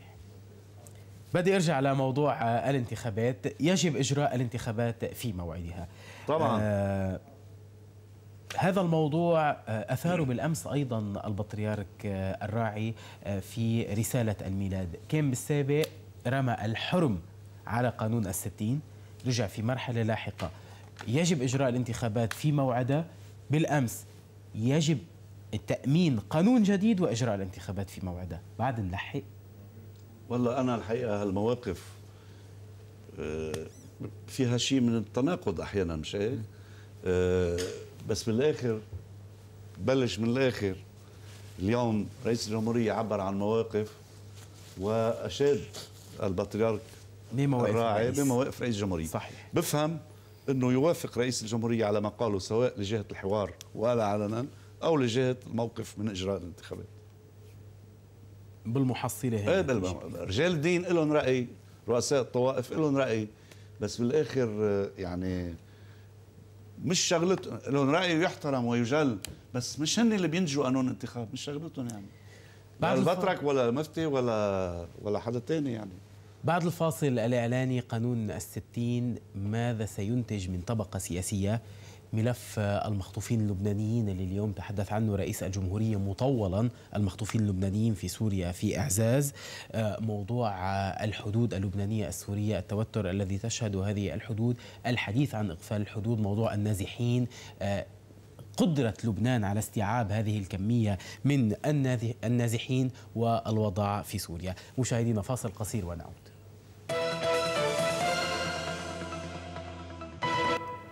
بدي ارجع لموضوع آه، الانتخابات يجب اجراء الانتخابات في موعدها طبعا آه هذا الموضوع آه، أثاره بالأمس أيضا البطريرك آه، الراعي في رسالة الميلاد كان بالسابق رمى الحرم على قانون الستين رجع في مرحلة لاحقة يجب إجراء الانتخابات في موعده بالأمس يجب التأمين قانون جديد وإجراء الانتخابات في موعده بعد نلحق والله أنا الحقيقة هالمواقف آه، فيها شيء من التناقض أحيانا مش هيك آه، بس بالآخر بلش من الآخر اليوم رئيس الجمهورية عبر عن مواقف وأشاد البطريرك بمواقف الراعي بمواقف رئيس الجمهورية صحيح بفهم انه يوافق رئيس الجمهوريه على ما قاله سواء لجهه الحوار ولا علنا او لجهه الموقف من اجراء الانتخابات بالمحصله هي ايه رجال الدين لهم راي رؤساء الطوائف لهم راي بس بالاخر يعني مش شغلتهم لهم راي يحترم ويجل بس مش هن اللي بينجوا قانون الانتخاب مش شغلتهم يعني لا البطرك ولا المفتي ولا ولا حدا تاني يعني بعد الفاصل الإعلاني قانون الستين ماذا سينتج من طبقة سياسية ملف المخطوفين اللبنانيين اللي اليوم تحدث عنه رئيس الجمهورية مطولا المخطوفين اللبنانيين في سوريا في إعزاز آه، موضوع الحدود اللبنانية السورية التوتر الذي تشهد هذه الحدود الحديث عن إقفال الحدود موضوع النازحين آه، قدرة لبنان على استيعاب هذه الكمية من النازحين والوضع في سوريا مشاهدينا فاصل قصير ونعود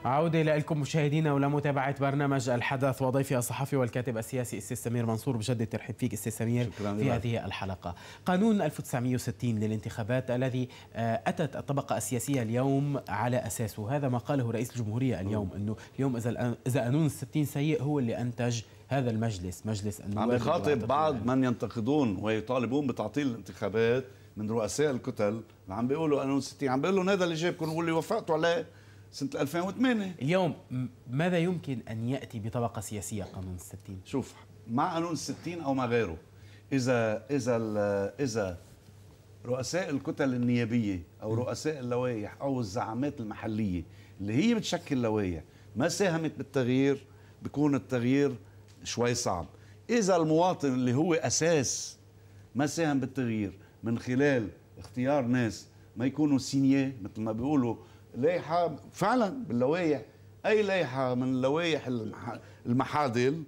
عودة لكم مشاهدينا ولمتابعة برنامج الحدث وضيفي الصحفي والكاتب السياسي استاذ سمير منصور بجد ترحب فيك استاذ سمير في هذه الحلقة قانون 1960 للانتخابات الذي آه، أتت الطبقة السياسية اليوم على أساسه هذا ما قاله رئيس الجمهورية اليوم أنه اليوم إذا إذا قانون 60 سيء هو اللي أنتج هذا المجلس مجلس النواب عم يخاطب بعض من ينتقدون ويطالبون بتعطيل الانتخابات من رؤساء الكتل عم بيقولوا قانون 60 عم بيقول لهم هذا اللي جابكم واللي وافقتوا عليه سنة 2008 اليوم ماذا يمكن أن يأتي بطبقة سياسية قانون الستين؟ شوف مع قانون الستين أو ما غيره إذا إذا إذا رؤساء الكتل النيابية أو رؤساء اللوائح أو الزعامات المحلية اللي هي بتشكل لوائح ما ساهمت بالتغيير بيكون التغيير شوي صعب إذا المواطن اللي هو أساس ما ساهم بالتغيير من خلال اختيار ناس ما يكونوا سينيه مثل ما بيقولوا لائحه فعلا باللوائح اي لائحه من لوائح المحاضل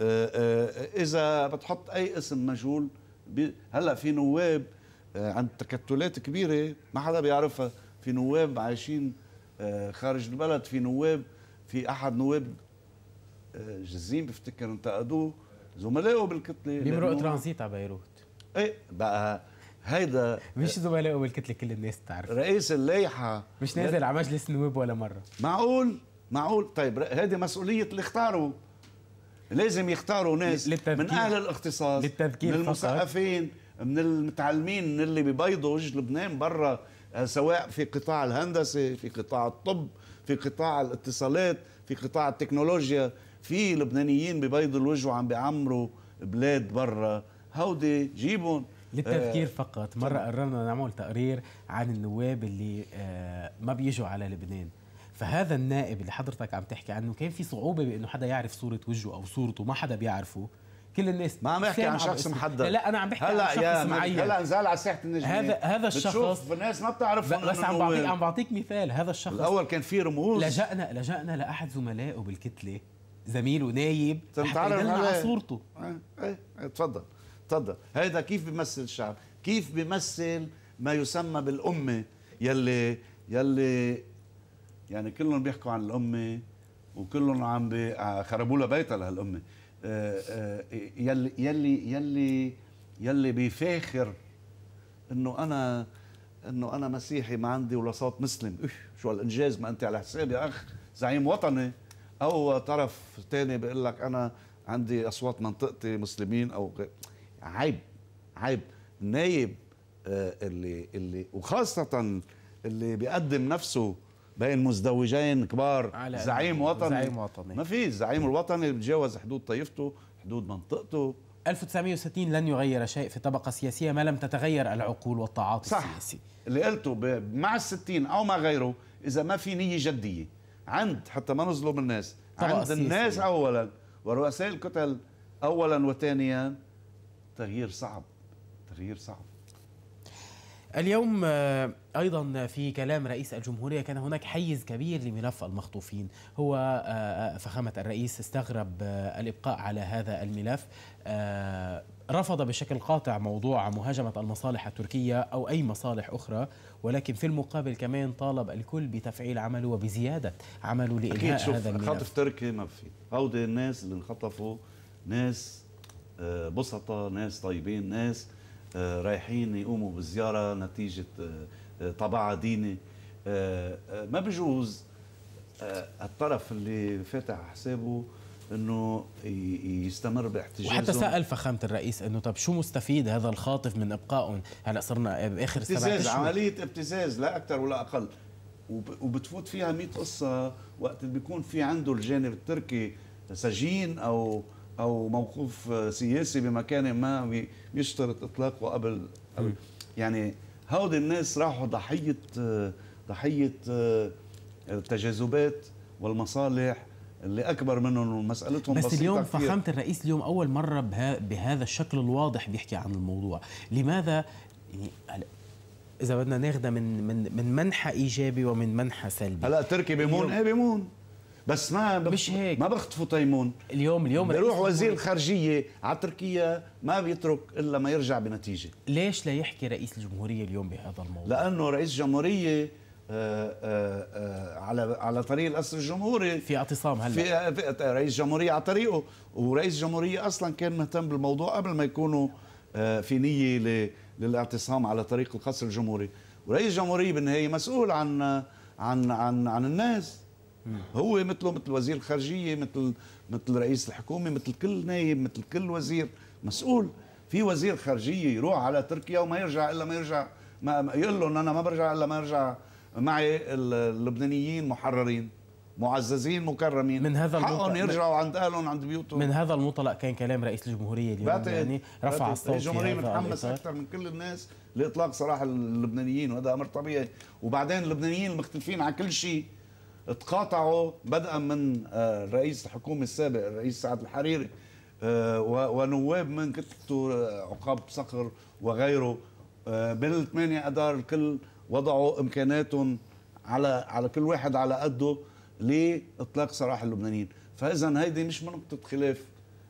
آه، آه، اذا بتحط اي اسم مجهول هلا في نواب آه، عند تكتلات كبيره ما حدا بيعرفها في نواب عايشين خارج البلد في نواب في احد نواب جزيم بفتكر انتقدوه زملائه بالكتله بيمرق ترانزيت على بيروت ايه بقى هيدا مش زملائه بالكتلة كل الناس تعرف رئيس اللائحه مش نازل على مجلس النواب ولا مره معقول معقول طيب هذه مسؤوليه اللي اختاروا لازم يختاروا ناس للتذكير. من اهل الاختصاص للتذكير من المثقفين من المتعلمين اللي بيبيضوا وجه لبنان برا آه، سواء في قطاع الهندسه في قطاع الطب في قطاع الاتصالات في قطاع التكنولوجيا في لبنانيين ببيض الوجه وعم بيعمروا بلاد برا هودي جيبهم للتذكير آه، فقط مرة قررنا نعمل تقرير عن النواب اللي آه، ما بيجوا على لبنان فهذا النائب اللي حضرتك عم تحكي عنه كان في صعوبة بأنه حدا يعرف صورة وجهه أو صورته ما حدا بيعرفه كل الناس ما عم بحكي عن شخص محدد لا انا عم بحكي هلا عن شخص معين هلا نزال على ساحه النجمين هذا هذا الشخص الناس ما بتعرف بس عم بعطيك عم بعطيك مثال هذا الشخص الاول كان في رموز لجأنا لجأنا لاحد زملائه بالكتله زميله نايب تعرف على صورته ايه ايه, إيه، تفضل تفضل هيدا كيف بيمثل الشعب كيف بيمثل ما يسمى بالامه يلي يلي يعني كلهم بيحكوا عن الامه وكلهم عم آه، خربوا لها بيتها لهالامه آه، آه، يلي يلي يلي يلي بيفاخر انه انا انه انا مسيحي ما عندي ولا صوت مسلم إيه، شو هالانجاز ما انت على حساب يا اخ زعيم وطني او طرف ثاني بيقول لك انا عندي اصوات منطقتي مسلمين او غير عيب عيب نايب آه، اللي اللي وخاصه اللي بيقدم نفسه بين مزدوجين كبار زعيم وطني زعيم وطني ما في زعيم الوطني بيتجاوز حدود طائفته حدود منطقته 1960 لن يغير شيء في طبقة سياسية ما لم تتغير العقول والتعاطي صح. السياسي اللي قلته مع الستين أو مع غيره إذا ما في نية جدية عند حتى ما نظلم الناس عند الناس أولا ورؤساء الكتل أولا وثانيا تغيير صعب تغيير صعب اليوم آه، ايضا في كلام رئيس الجمهوريه كان هناك حيز كبير لملف المخطوفين هو آه، آه، فخامه الرئيس استغرب الابقاء على هذا الملف رفض بشكل قاطع موضوع مهاجمه المصالح التركيه او اي مصالح اخرى ولكن في المقابل كمان طالب الكل بتفعيل عمله وبزياده عمله لانهاء هذا الملف خطف تركي ما في هودي الناس اللي انخطفوا ناس آه، بسطاء ناس طيبين ناس آه، رايحين يقوموا بالزيارة نتيجة آه، طبعة ديني ما بجوز الطرف اللي فاتح حسابه انه يستمر باحتجازهم وحتى سال فخامه الرئيس انه طب شو مستفيد هذا الخاطف من ابقائهم هلا صرنا باخر سبع ابتزاز عمليه ابتزاز لا اكثر ولا اقل وبتفوت فيها 100 قصه وقت بيكون في عنده الجانب التركي سجين او او موقف سياسي بمكان ما بيشترط اطلاقه قبل قبل يعني هؤلاء الناس راحوا ضحيه ضحيه آه، التجاذبات والمصالح اللي اكبر منهم مسالتهم بس اليوم فخامه الرئيس اليوم اول مره بها بهذا الشكل الواضح بيحكي عن الموضوع لماذا يعني اذا بدنا ناخذها من من من منحى ايجابي ومن منحى سلبي هلا تركي بيمون ايه بيمون بس ما مش هيك ما بخطفوا تيمون اليوم اليوم بيروح وزير الخارجيه على تركيا ما بيترك الا ما يرجع بنتيجه ليش لا يحكي رئيس الجمهوريه اليوم بهذا الموضوع لانه رئيس الجمهوريه آآ آه، آآ آه، آه، على على طريق القصر الجمهوري في اعتصام هلا في رئيس جمهورية على طريقه ورئيس جمهورية اصلا كان مهتم بالموضوع قبل ما يكونوا في نيه للاعتصام على طريق القصر الجمهوري ورئيس الجمهورية بالنهايه مسؤول عن عن عن عن الناس هو مثله مثل وزير الخارجيه مثل مثل رئيس الحكومه مثل كل نايب مثل كل وزير مسؤول في وزير خارجيه يروح على تركيا وما يرجع الا ما يرجع ما يقول لهم انا ما برجع الا ما يرجع معي اللبنانيين محررين معززين مكرمين من هذا حقهم يرجعوا عند اهلهم عند بيوتهم من هذا المنطلق كان كلام رئيس الجمهوريه اليوم باتت يعني رفع باتت الصوت الجمهوريه متحمس اكثر من كل الناس لاطلاق سراح اللبنانيين وهذا امر طبيعي وبعدين اللبنانيين مختلفين على كل شيء تقاطعوا بدءا من آه، رئيس الحكومه السابق الرئيس سعد الحريري آه، ونواب من كتلته آه، عقاب صقر وغيره بين 8 أدار الكل وضعوا إمكاناتهم على على كل واحد على قده لإطلاق سراح اللبنانيين فإذا هيدي مش نقطة خلاف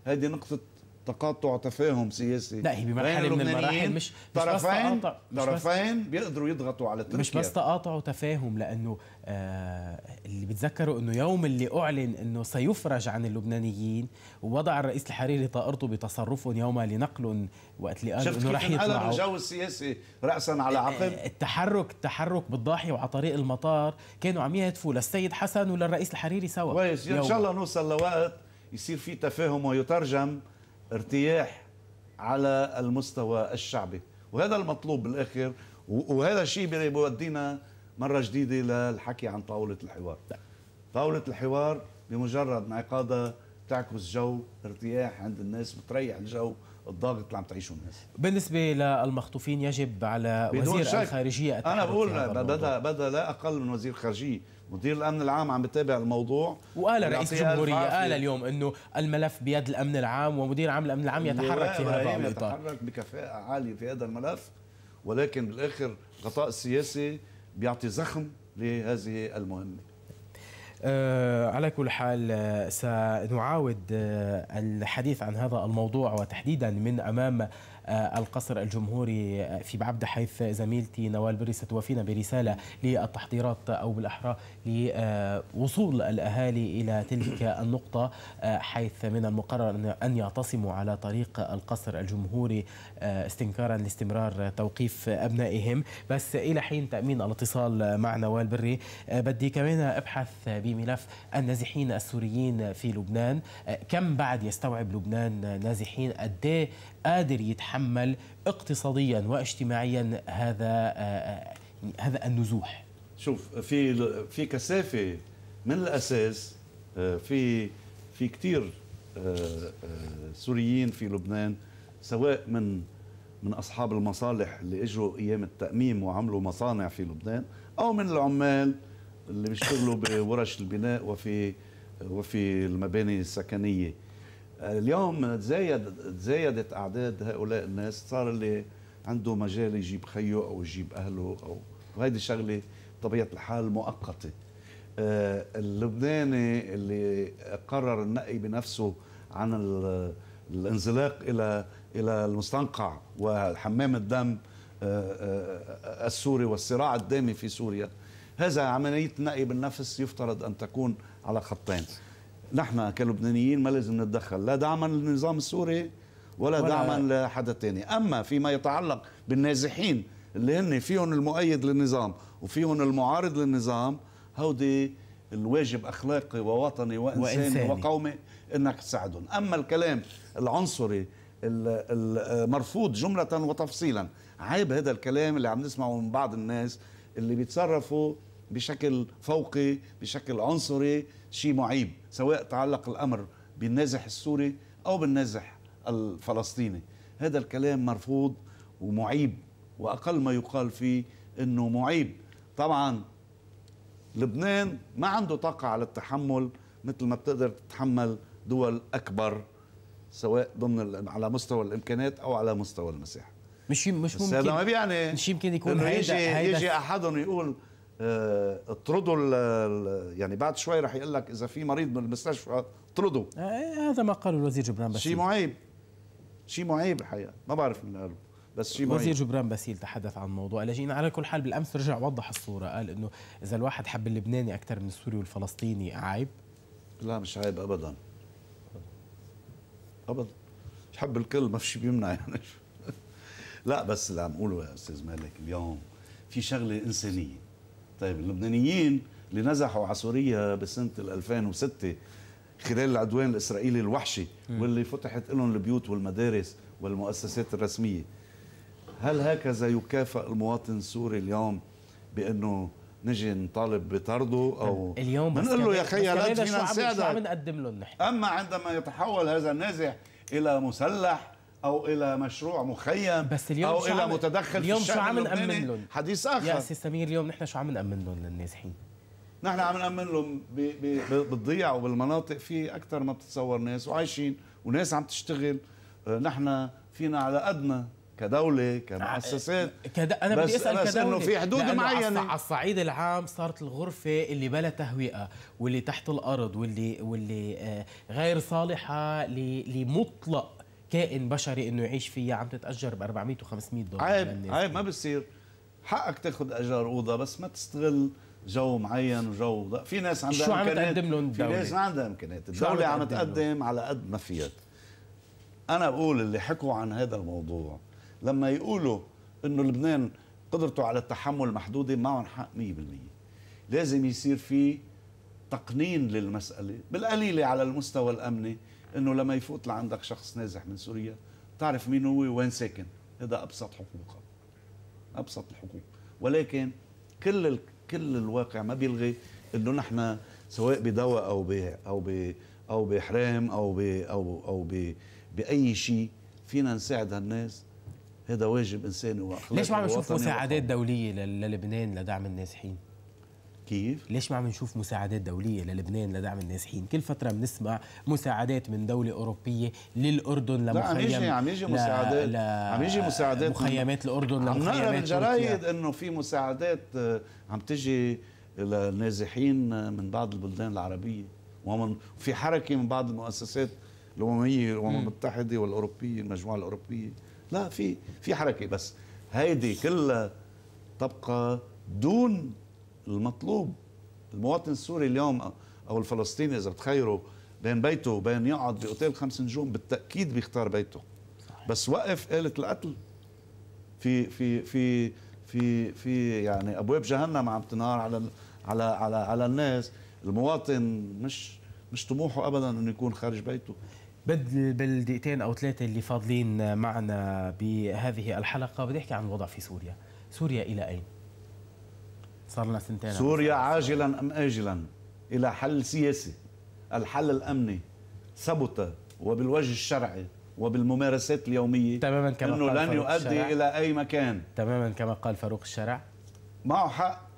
هيدي نقطة تقاطع تفاهم سياسي لا هي بمرحله من المراحل مش طرفين مش طرفين بيقدروا يضغطوا على تركيا مش بس تقاطع وتفاهم لانه آه، اللي بتذكروا انه يوم اللي اعلن انه سيفرج عن اللبنانيين ووضع الرئيس الحريري طائرته بتصرفهم يوم لنقل وقت اللي قال انه رح شفت الجو السياسي راسا على آه، عقب التحرك التحرك بالضاحيه وعلى طريق المطار كانوا عم يهتفوا للسيد حسن وللرئيس الحريري سوا كويس ان شاء الله نوصل لوقت يصير في تفاهم ويترجم ارتياح على المستوى الشعبي وهذا المطلوب بالاخر وهذا الشيء بيودينا مره جديده للحكي عن طاوله الحوار لا. طاوله الحوار بمجرد انعقادها بتعكس جو ارتياح عند الناس بتريح الجو الضاغط اللي عم تعيشه الناس بالنسبه للمخطوفين يجب على وزير شك. الخارجيه انا بقول بدا بدا لا اقل من وزير خارجيه مدير الامن العام عم بتابع الموضوع وقال رئيس الجمهوريه قال اليوم انه الملف بيد الامن العام ومدير عام الامن العام يتحرك في هذا الاطار يتحرك بكفاءه عاليه في هذا الملف ولكن بالاخر الغطاء السياسي بيعطي زخم لهذه المهمه أه على كل حال آه، سنعاود آه، الحديث عن هذا الموضوع وتحديدا من امام آه، القصر الجمهوري في بعبده حيث زميلتي نوال بري ستوافينا برساله للتحضيرات او بالاحرى لوصول الأهالي إلى تلك النقطة آه، حيث من المقرر أن يعتصموا على طريق القصر الجمهوري آه، استنكارا لاستمرار توقيف أبنائهم بس إلى حين تأمين الاتصال مع نوال بري آه، بدي كمان أبحث بملف النازحين السوريين في لبنان كم بعد يستوعب لبنان نازحين قد إيه قادر يتحمل اقتصاديا واجتماعيا هذا هذا النزوح شوف في في كثافه من الاساس آه، في في كثير آه، آه، سوريين في لبنان سواء من من اصحاب المصالح اللي اجوا ايام التاميم وعملوا مصانع في لبنان او من العمال اللي بيشتغلوا بورش البناء وفي وفي المباني السكنيه اليوم تزايد تزايدت اعداد هؤلاء الناس صار اللي عنده مجال يجيب خيه او يجيب اهله او وهيدي شغله بطبيعه الحال مؤقته آه، اللبناني اللي قرر النقي بنفسه عن الانزلاق الى الى المستنقع وحمام الدم آه، آه، السوري والصراع الدامي في سوريا هذا عمليه النقي بالنفس يفترض ان تكون على خطين نحن كلبنانيين ما لازم نتدخل لا دعما للنظام السوري ولا, ولا دعما لحدا تاني اما فيما يتعلق بالنازحين اللي هن فيهم المؤيد للنظام وفيهم المعارض للنظام هودي الواجب اخلاقي ووطني وانساني, وإنساني. وقومي انك تساعدهم اما الكلام العنصري المرفوض جمله وتفصيلا عيب هذا الكلام اللي عم نسمعه من بعض الناس اللي بيتصرفوا بشكل فوقي بشكل عنصري شيء معيب سواء تعلق الامر بالنازح السوري او بالنازح الفلسطيني هذا الكلام مرفوض ومعيب واقل ما يقال فيه انه معيب طبعا لبنان ما عنده طاقة على التحمل مثل ما بتقدر تتحمل دول أكبر سواء ضمن على مستوى الإمكانات أو على مستوى المساحة مش مش ممكن هذا ما بيعني مش يمكن يكون هيدا يجي, هيدا يجي أحدهم يقول آه، اطردوا يعني بعد شوي رح يقول لك إذا في مريض بالمستشفى اطردوا آه، آه، هذا ما قاله الوزير جبران بس شيء معيب شيء معيب الحقيقة ما بعرف من قاله بس شيء وزير جبران باسيل تحدث عن الموضوع اللاجئين على كل حال بالامس رجع وضح الصوره قال انه اذا الواحد حب اللبناني اكثر من السوري والفلسطيني عيب لا مش عيب ابدا ابدا حب الكل ما في شيء بيمنع يعني لا بس اللي عم اقوله يا استاذ مالك اليوم في شغله انسانيه طيب اللبنانيين اللي نزحوا على سوريا بسنه 2006 خلال العدوان الاسرائيلي الوحشي واللي فتحت لهم البيوت والمدارس والمؤسسات الرسميه هل هكذا يكافئ المواطن السوري اليوم بانه نجي نطالب بطرده او اليوم بنقول له يا خي لا فينا نساعدك شو عم نقدم لهم نحن اما عندما يتحول هذا النازح الى مسلح او الى مشروع مخيم بس اليوم او الى متدخل اليوم في الشأن شو عم نامن لهم حديث اخر يا سي سمير اليوم نحن شو عم نامن لهم للنازحين نحن عم نامن لهم بالضيع وبالمناطق في اكثر ما بتتصور ناس وعايشين وناس عم تشتغل آه، نحن فينا على قدنا كدوله كمؤسسات آه، كد... انا بدي اسال بس كدوله انه في حدود معينه على الصعيد العام صارت الغرفه اللي بلا تهوئه واللي تحت الارض واللي واللي آه، غير صالحه ل... لمطلق كائن بشري انه يعيش فيها عم تتاجر ب 400 و500 دولار عيب عيب ما بصير حقك تاخذ اجار اوضه بس ما تستغل جو معين وجو في ناس عندها شو عم تقدم لهم الدوله؟ في ناس ما عندها امكانيات الدوله عم تقدم على قد ما فيها انا بقول اللي حكوا عن هذا الموضوع لما يقولوا انه لبنان قدرته على التحمل محدوده معهم حق 100% لازم يصير في تقنين للمساله بالقليله على المستوى الامني انه لما يفوت لعندك شخص نازح من سوريا تعرف مين هو وين ساكن هذا ابسط حقوقه ابسط الحقوق ولكن كل ال... كل الواقع ما بيلغي انه نحن سواء بدواء او ب او ب او بحرام او ب او او ب باي شيء فينا نساعد هالناس هذا واجب انساني واخلاقي ليش ما عم نشوف مساعدات دوليه للبنان لدعم النازحين؟ كيف؟ ليش ما عم نشوف مساعدات دولية للبنان لدعم النازحين؟ كل فترة بنسمع مساعدات من دولة أوروبية للأردن لمخيم لا عم يجي عم يجي مساعدات ل... عم يجي مساعدات مخيمات الأردن عم نقرا بالجرايد إنه في مساعدات آه، عم تجي للنازحين آه، من بعض البلدان العربية ومن في حركة من بعض المؤسسات الأممية والأمم المتحدة والأوروبية المجموعة الأوروبية لا في في حركه بس هيدي كلها تبقى دون المطلوب المواطن السوري اليوم او الفلسطيني اذا بتخيره بين بيته وبين يقعد باوتيل خمس نجوم بالتاكيد بيختار بيته صحيح. بس وقف آلة القتل في في في في في يعني ابواب جهنم عم تنهار على على على على الناس المواطن مش مش طموحه ابدا انه يكون خارج بيته بالدقيقتين او ثلاثه اللي فاضلين معنا بهذه الحلقه بدي احكي عن الوضع في سوريا، سوريا الى اين؟ صار لنا سنتين سوريا عاجلا ام اجلا الى حل سياسي، الحل الامني ثبت وبالوجه الشرعي وبالممارسات اليوميه تماما كما انه لن يؤدي الى اي مكان تماما كما قال فاروق الشرع معه حق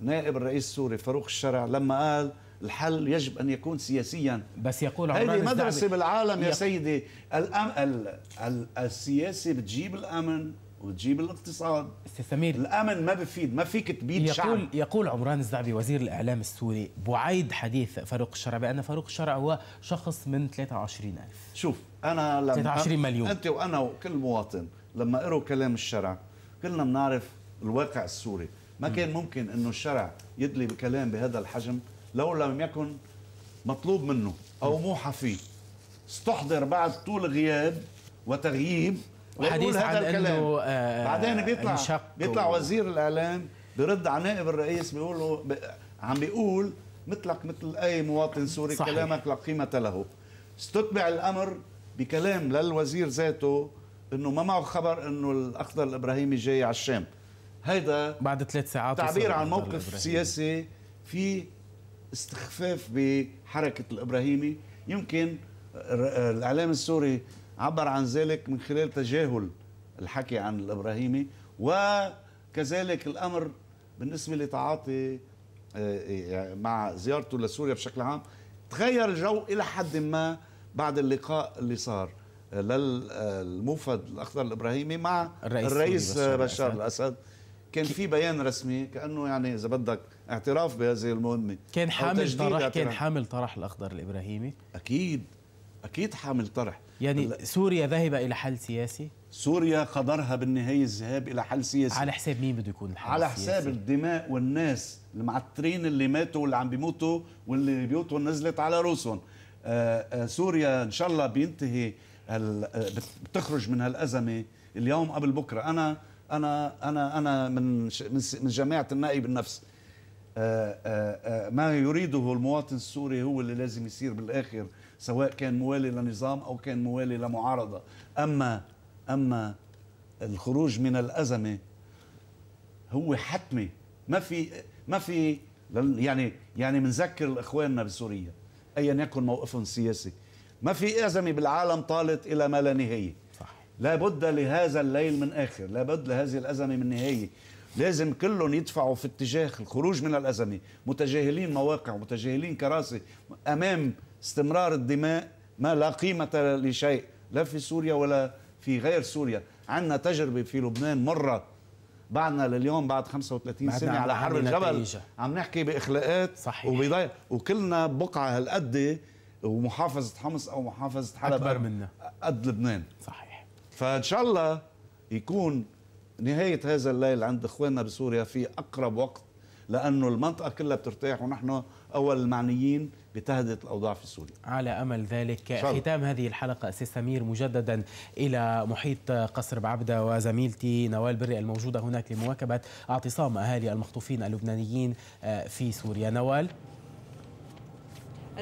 نائب الرئيس السوري فاروق الشرع لما قال الحل يجب أن يكون سياسيا بس يقول هذه مدرسة بالعالم يا سيدي الأم... ال... ال... السياسة بتجيب الأمن وتجيب الاقتصاد سمير الامن ما بفيد ما فيك تبيد يقول شعب يقول عمران الزعبي وزير الاعلام السوري بعيد حديث فاروق الشرع بان فاروق الشرع هو شخص من 23000 شوف انا لما 23 مليون انت وانا وكل مواطن لما قروا كلام الشرع كلنا بنعرف الواقع السوري ما كان ممكن انه الشرع يدلي بكلام بهذا الحجم لو لم يكن مطلوب منه أو موحى فيه استحضر بعد طول غياب وتغييب وحديث عن هذا الكلام آه بعدين بيطلع بيطلع وزير الاعلام برد على نائب الرئيس بيقول له عم بيقول مثلك مثل اي مواطن سوري صحيح. كلامك لا قيمه له استتبع الامر بكلام للوزير ذاته انه ما معه خبر انه الاخضر الابراهيمي جاي على الشام هيدا بعد ثلاث ساعات تعبير عن موقف سياسي في استخفاف بحركه الابراهيمي يمكن الاعلام السوري عبر عن ذلك من خلال تجاهل الحكي عن الابراهيمي وكذلك الامر بالنسبه لتعاطي آه، آه، يعني مع زيارته لسوريا بشكل عام تغير الجو الى حد ما بعد اللقاء اللي صار للموفد الاخضر الابراهيمي مع الرئيس, الرئيس بشار الاسد كان في بيان رسمي كانه يعني اذا بدك اعتراف بهذه المهمه كان حامل طرح كان حامل طرح الاخضر الابراهيمي اكيد اكيد حامل طرح يعني سوريا ذهب الى حل سياسي سوريا قدرها بالنهايه الذهاب الى حل سياسي على حساب مين بده يكون الحل على حساب الدماء والناس المعترين اللي ماتوا واللي عم بيموتوا واللي بيوتهم نزلت على رؤوسهم آه، آه، سوريا ان شاء الله بينتهي آه، بتخرج من هالازمه اليوم قبل بكره انا انا انا انا من من جماعه النائب النفس آه، آه، آه، ما يريده المواطن السوري هو اللي لازم يصير بالاخر سواء كان موالي لنظام او كان موالي لمعارضه اما اما الخروج من الازمه هو حتمي ما في ما في يعني يعني بنذكر اخواننا بسوريا ايا يكن موقفهم السياسي ما في ازمه بالعالم طالت الى ما لا نهايه لا بد لهذا الليل من اخر لا بد لهذه الازمه من نهايه لازم كلهم يدفعوا في اتجاه الخروج من الأزمة متجاهلين مواقع متجاهلين كراسي أمام استمرار الدماء ما لا قيمة لشيء لا في سوريا ولا في غير سوريا عندنا تجربة في لبنان مرة بعدنا لليوم بعد 35 سنة على حرب الجبل نتيجة. عم نحكي بإخلاقات صحيح وكلنا بقعة هالقد ومحافظة حمص أو محافظة حلب أكبر منا قد لبنان صحيح فإن شاء الله يكون نهاية هذا الليل عند إخواننا بسوريا في أقرب وقت لأنه المنطقة كلها بترتاح ونحن أول المعنيين بتهدئة الأوضاع في سوريا على أمل ذلك شاء ختام هذه الحلقة أستاذ سمير مجددا إلى محيط قصر بعبدة وزميلتي نوال بري الموجودة هناك لمواكبة اعتصام أهالي المخطوفين اللبنانيين آه، في سوريا نوال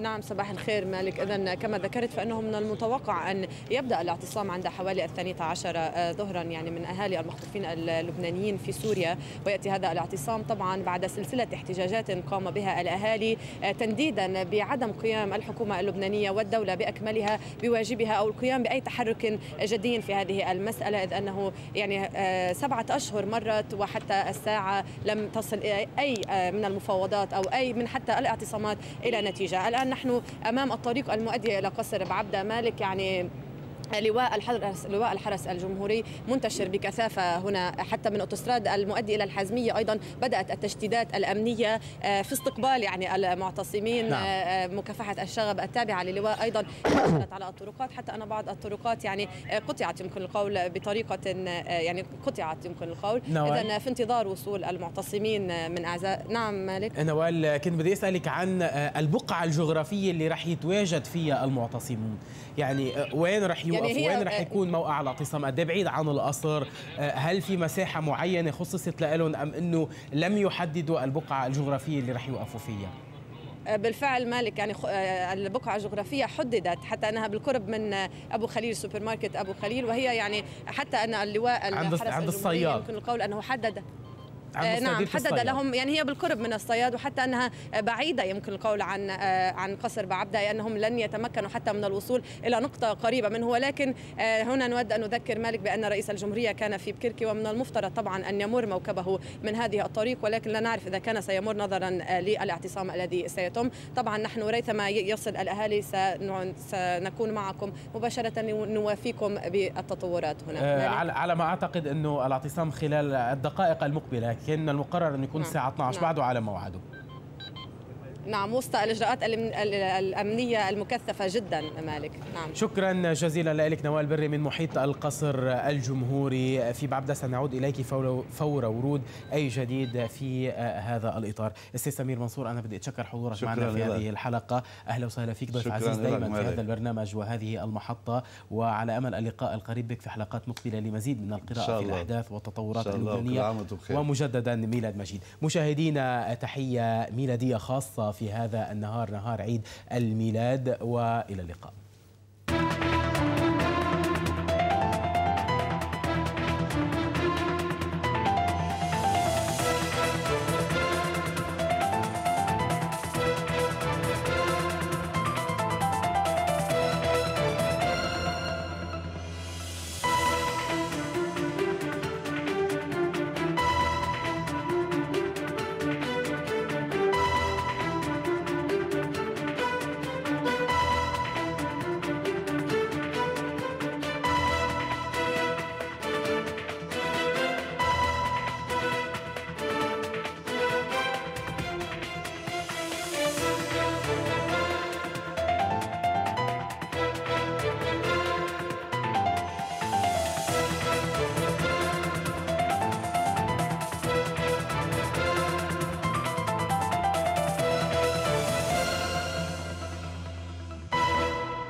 نعم صباح الخير مالك إذا كما ذكرت فإنه من المتوقع أن يبدأ الاعتصام عند حوالي الثانية عشر آه، ظهرا يعني من أهالي المخطوفين اللبنانيين في سوريا ويأتي هذا الاعتصام طبعا بعد سلسلة احتجاجات قام بها الأهالي آه، تنديدا بعدم قيام الحكومة اللبنانية والدولة بأكملها بواجبها أو القيام بأي تحرك جدي في هذه المسألة إذ أنه يعني آه، سبعة أشهر مرت وحتى الساعة لم تصل أي من المفاوضات أو أي من حتى الاعتصامات إلى نتيجة الآن الآن نحن أمام الطريق المؤدي إلى قصر بعبدة مالك يعني لواء الحرس لواء الحرس الجمهوري منتشر بكثافه هنا حتى من اوتوستراد المؤدي الى الحزميه ايضا بدات التشديدات الامنيه آه، في استقبال يعني المعتصمين نعم. آه، مكافحه الشغب التابعه للواء ايضا انتشرت على الطرقات حتى ان بعض الطرقات يعني آه، قطعت يمكن القول بطريقه يعني قطعت يمكن القول اذا في انتظار وصول المعتصمين من اعزاء نعم مالك إيه، نوال كنت بدي اسالك عن البقعه الجغرافيه اللي راح يتواجد فيها المعتصمون يعني آه، وين رح يوقف يعني وين رح آه، يكون موقع الاعتصام قد إيه بعيد عن القصر آه، هل في مساحه معينه خصصت لهم ام انه لم يحددوا البقعه الجغرافيه اللي رح يوقفوا فيها بالفعل مالك يعني البقعة الجغرافية حددت حتى أنها بالقرب من أبو خليل سوبر ماركت أبو خليل وهي يعني حتى أن اللواء عند الصياد يمكن القول أنه حدد آه، نعم حدد الصياد. لهم يعني هي بالقرب من الصياد وحتى انها بعيده يمكن القول عن آه، عن قصر بعبده أي يعني انهم لن يتمكنوا حتى من الوصول الى نقطه قريبه منه ولكن آه، هنا نود ان نذكر مالك بان رئيس الجمهوريه كان في بكركي ومن المفترض طبعا ان يمر موكبه من هذه الطريق ولكن لا نعرف اذا كان سيمر نظرا للاعتصام الذي سيتم طبعا نحن ريثما يصل الاهالي سنكون معكم مباشره نوافيكم بالتطورات هنا على ما اعتقد انه الاعتصام خلال الدقائق المقبله كان المقرر انه يكون نعم. الساعه 12 نعم. بعده على موعده نعم وسط الإجراءات الأمنية المكثفة جدا مالك نعم شكرا جزيلا لك نوال بري من محيط القصر الجمهوري في بعبدة سنعود إليك فور ورود أي جديد في آه، هذا الإطار استاذ سمير منصور أنا بدي أتشكر حضورك معنا في هذه الحلقة أهلا وسهلا فيك ضيف عزيز دائما في هذا البرنامج وهذه المحطة وعلى أمل اللقاء القريب بك في حلقات مقبلة لمزيد من القراءة في الأحداث والتطورات اللبنانية ومجددا ميلاد مجيد مشاهدينا تحية ميلادية خاصة في هذا النهار نهار عيد الميلاد والى اللقاء.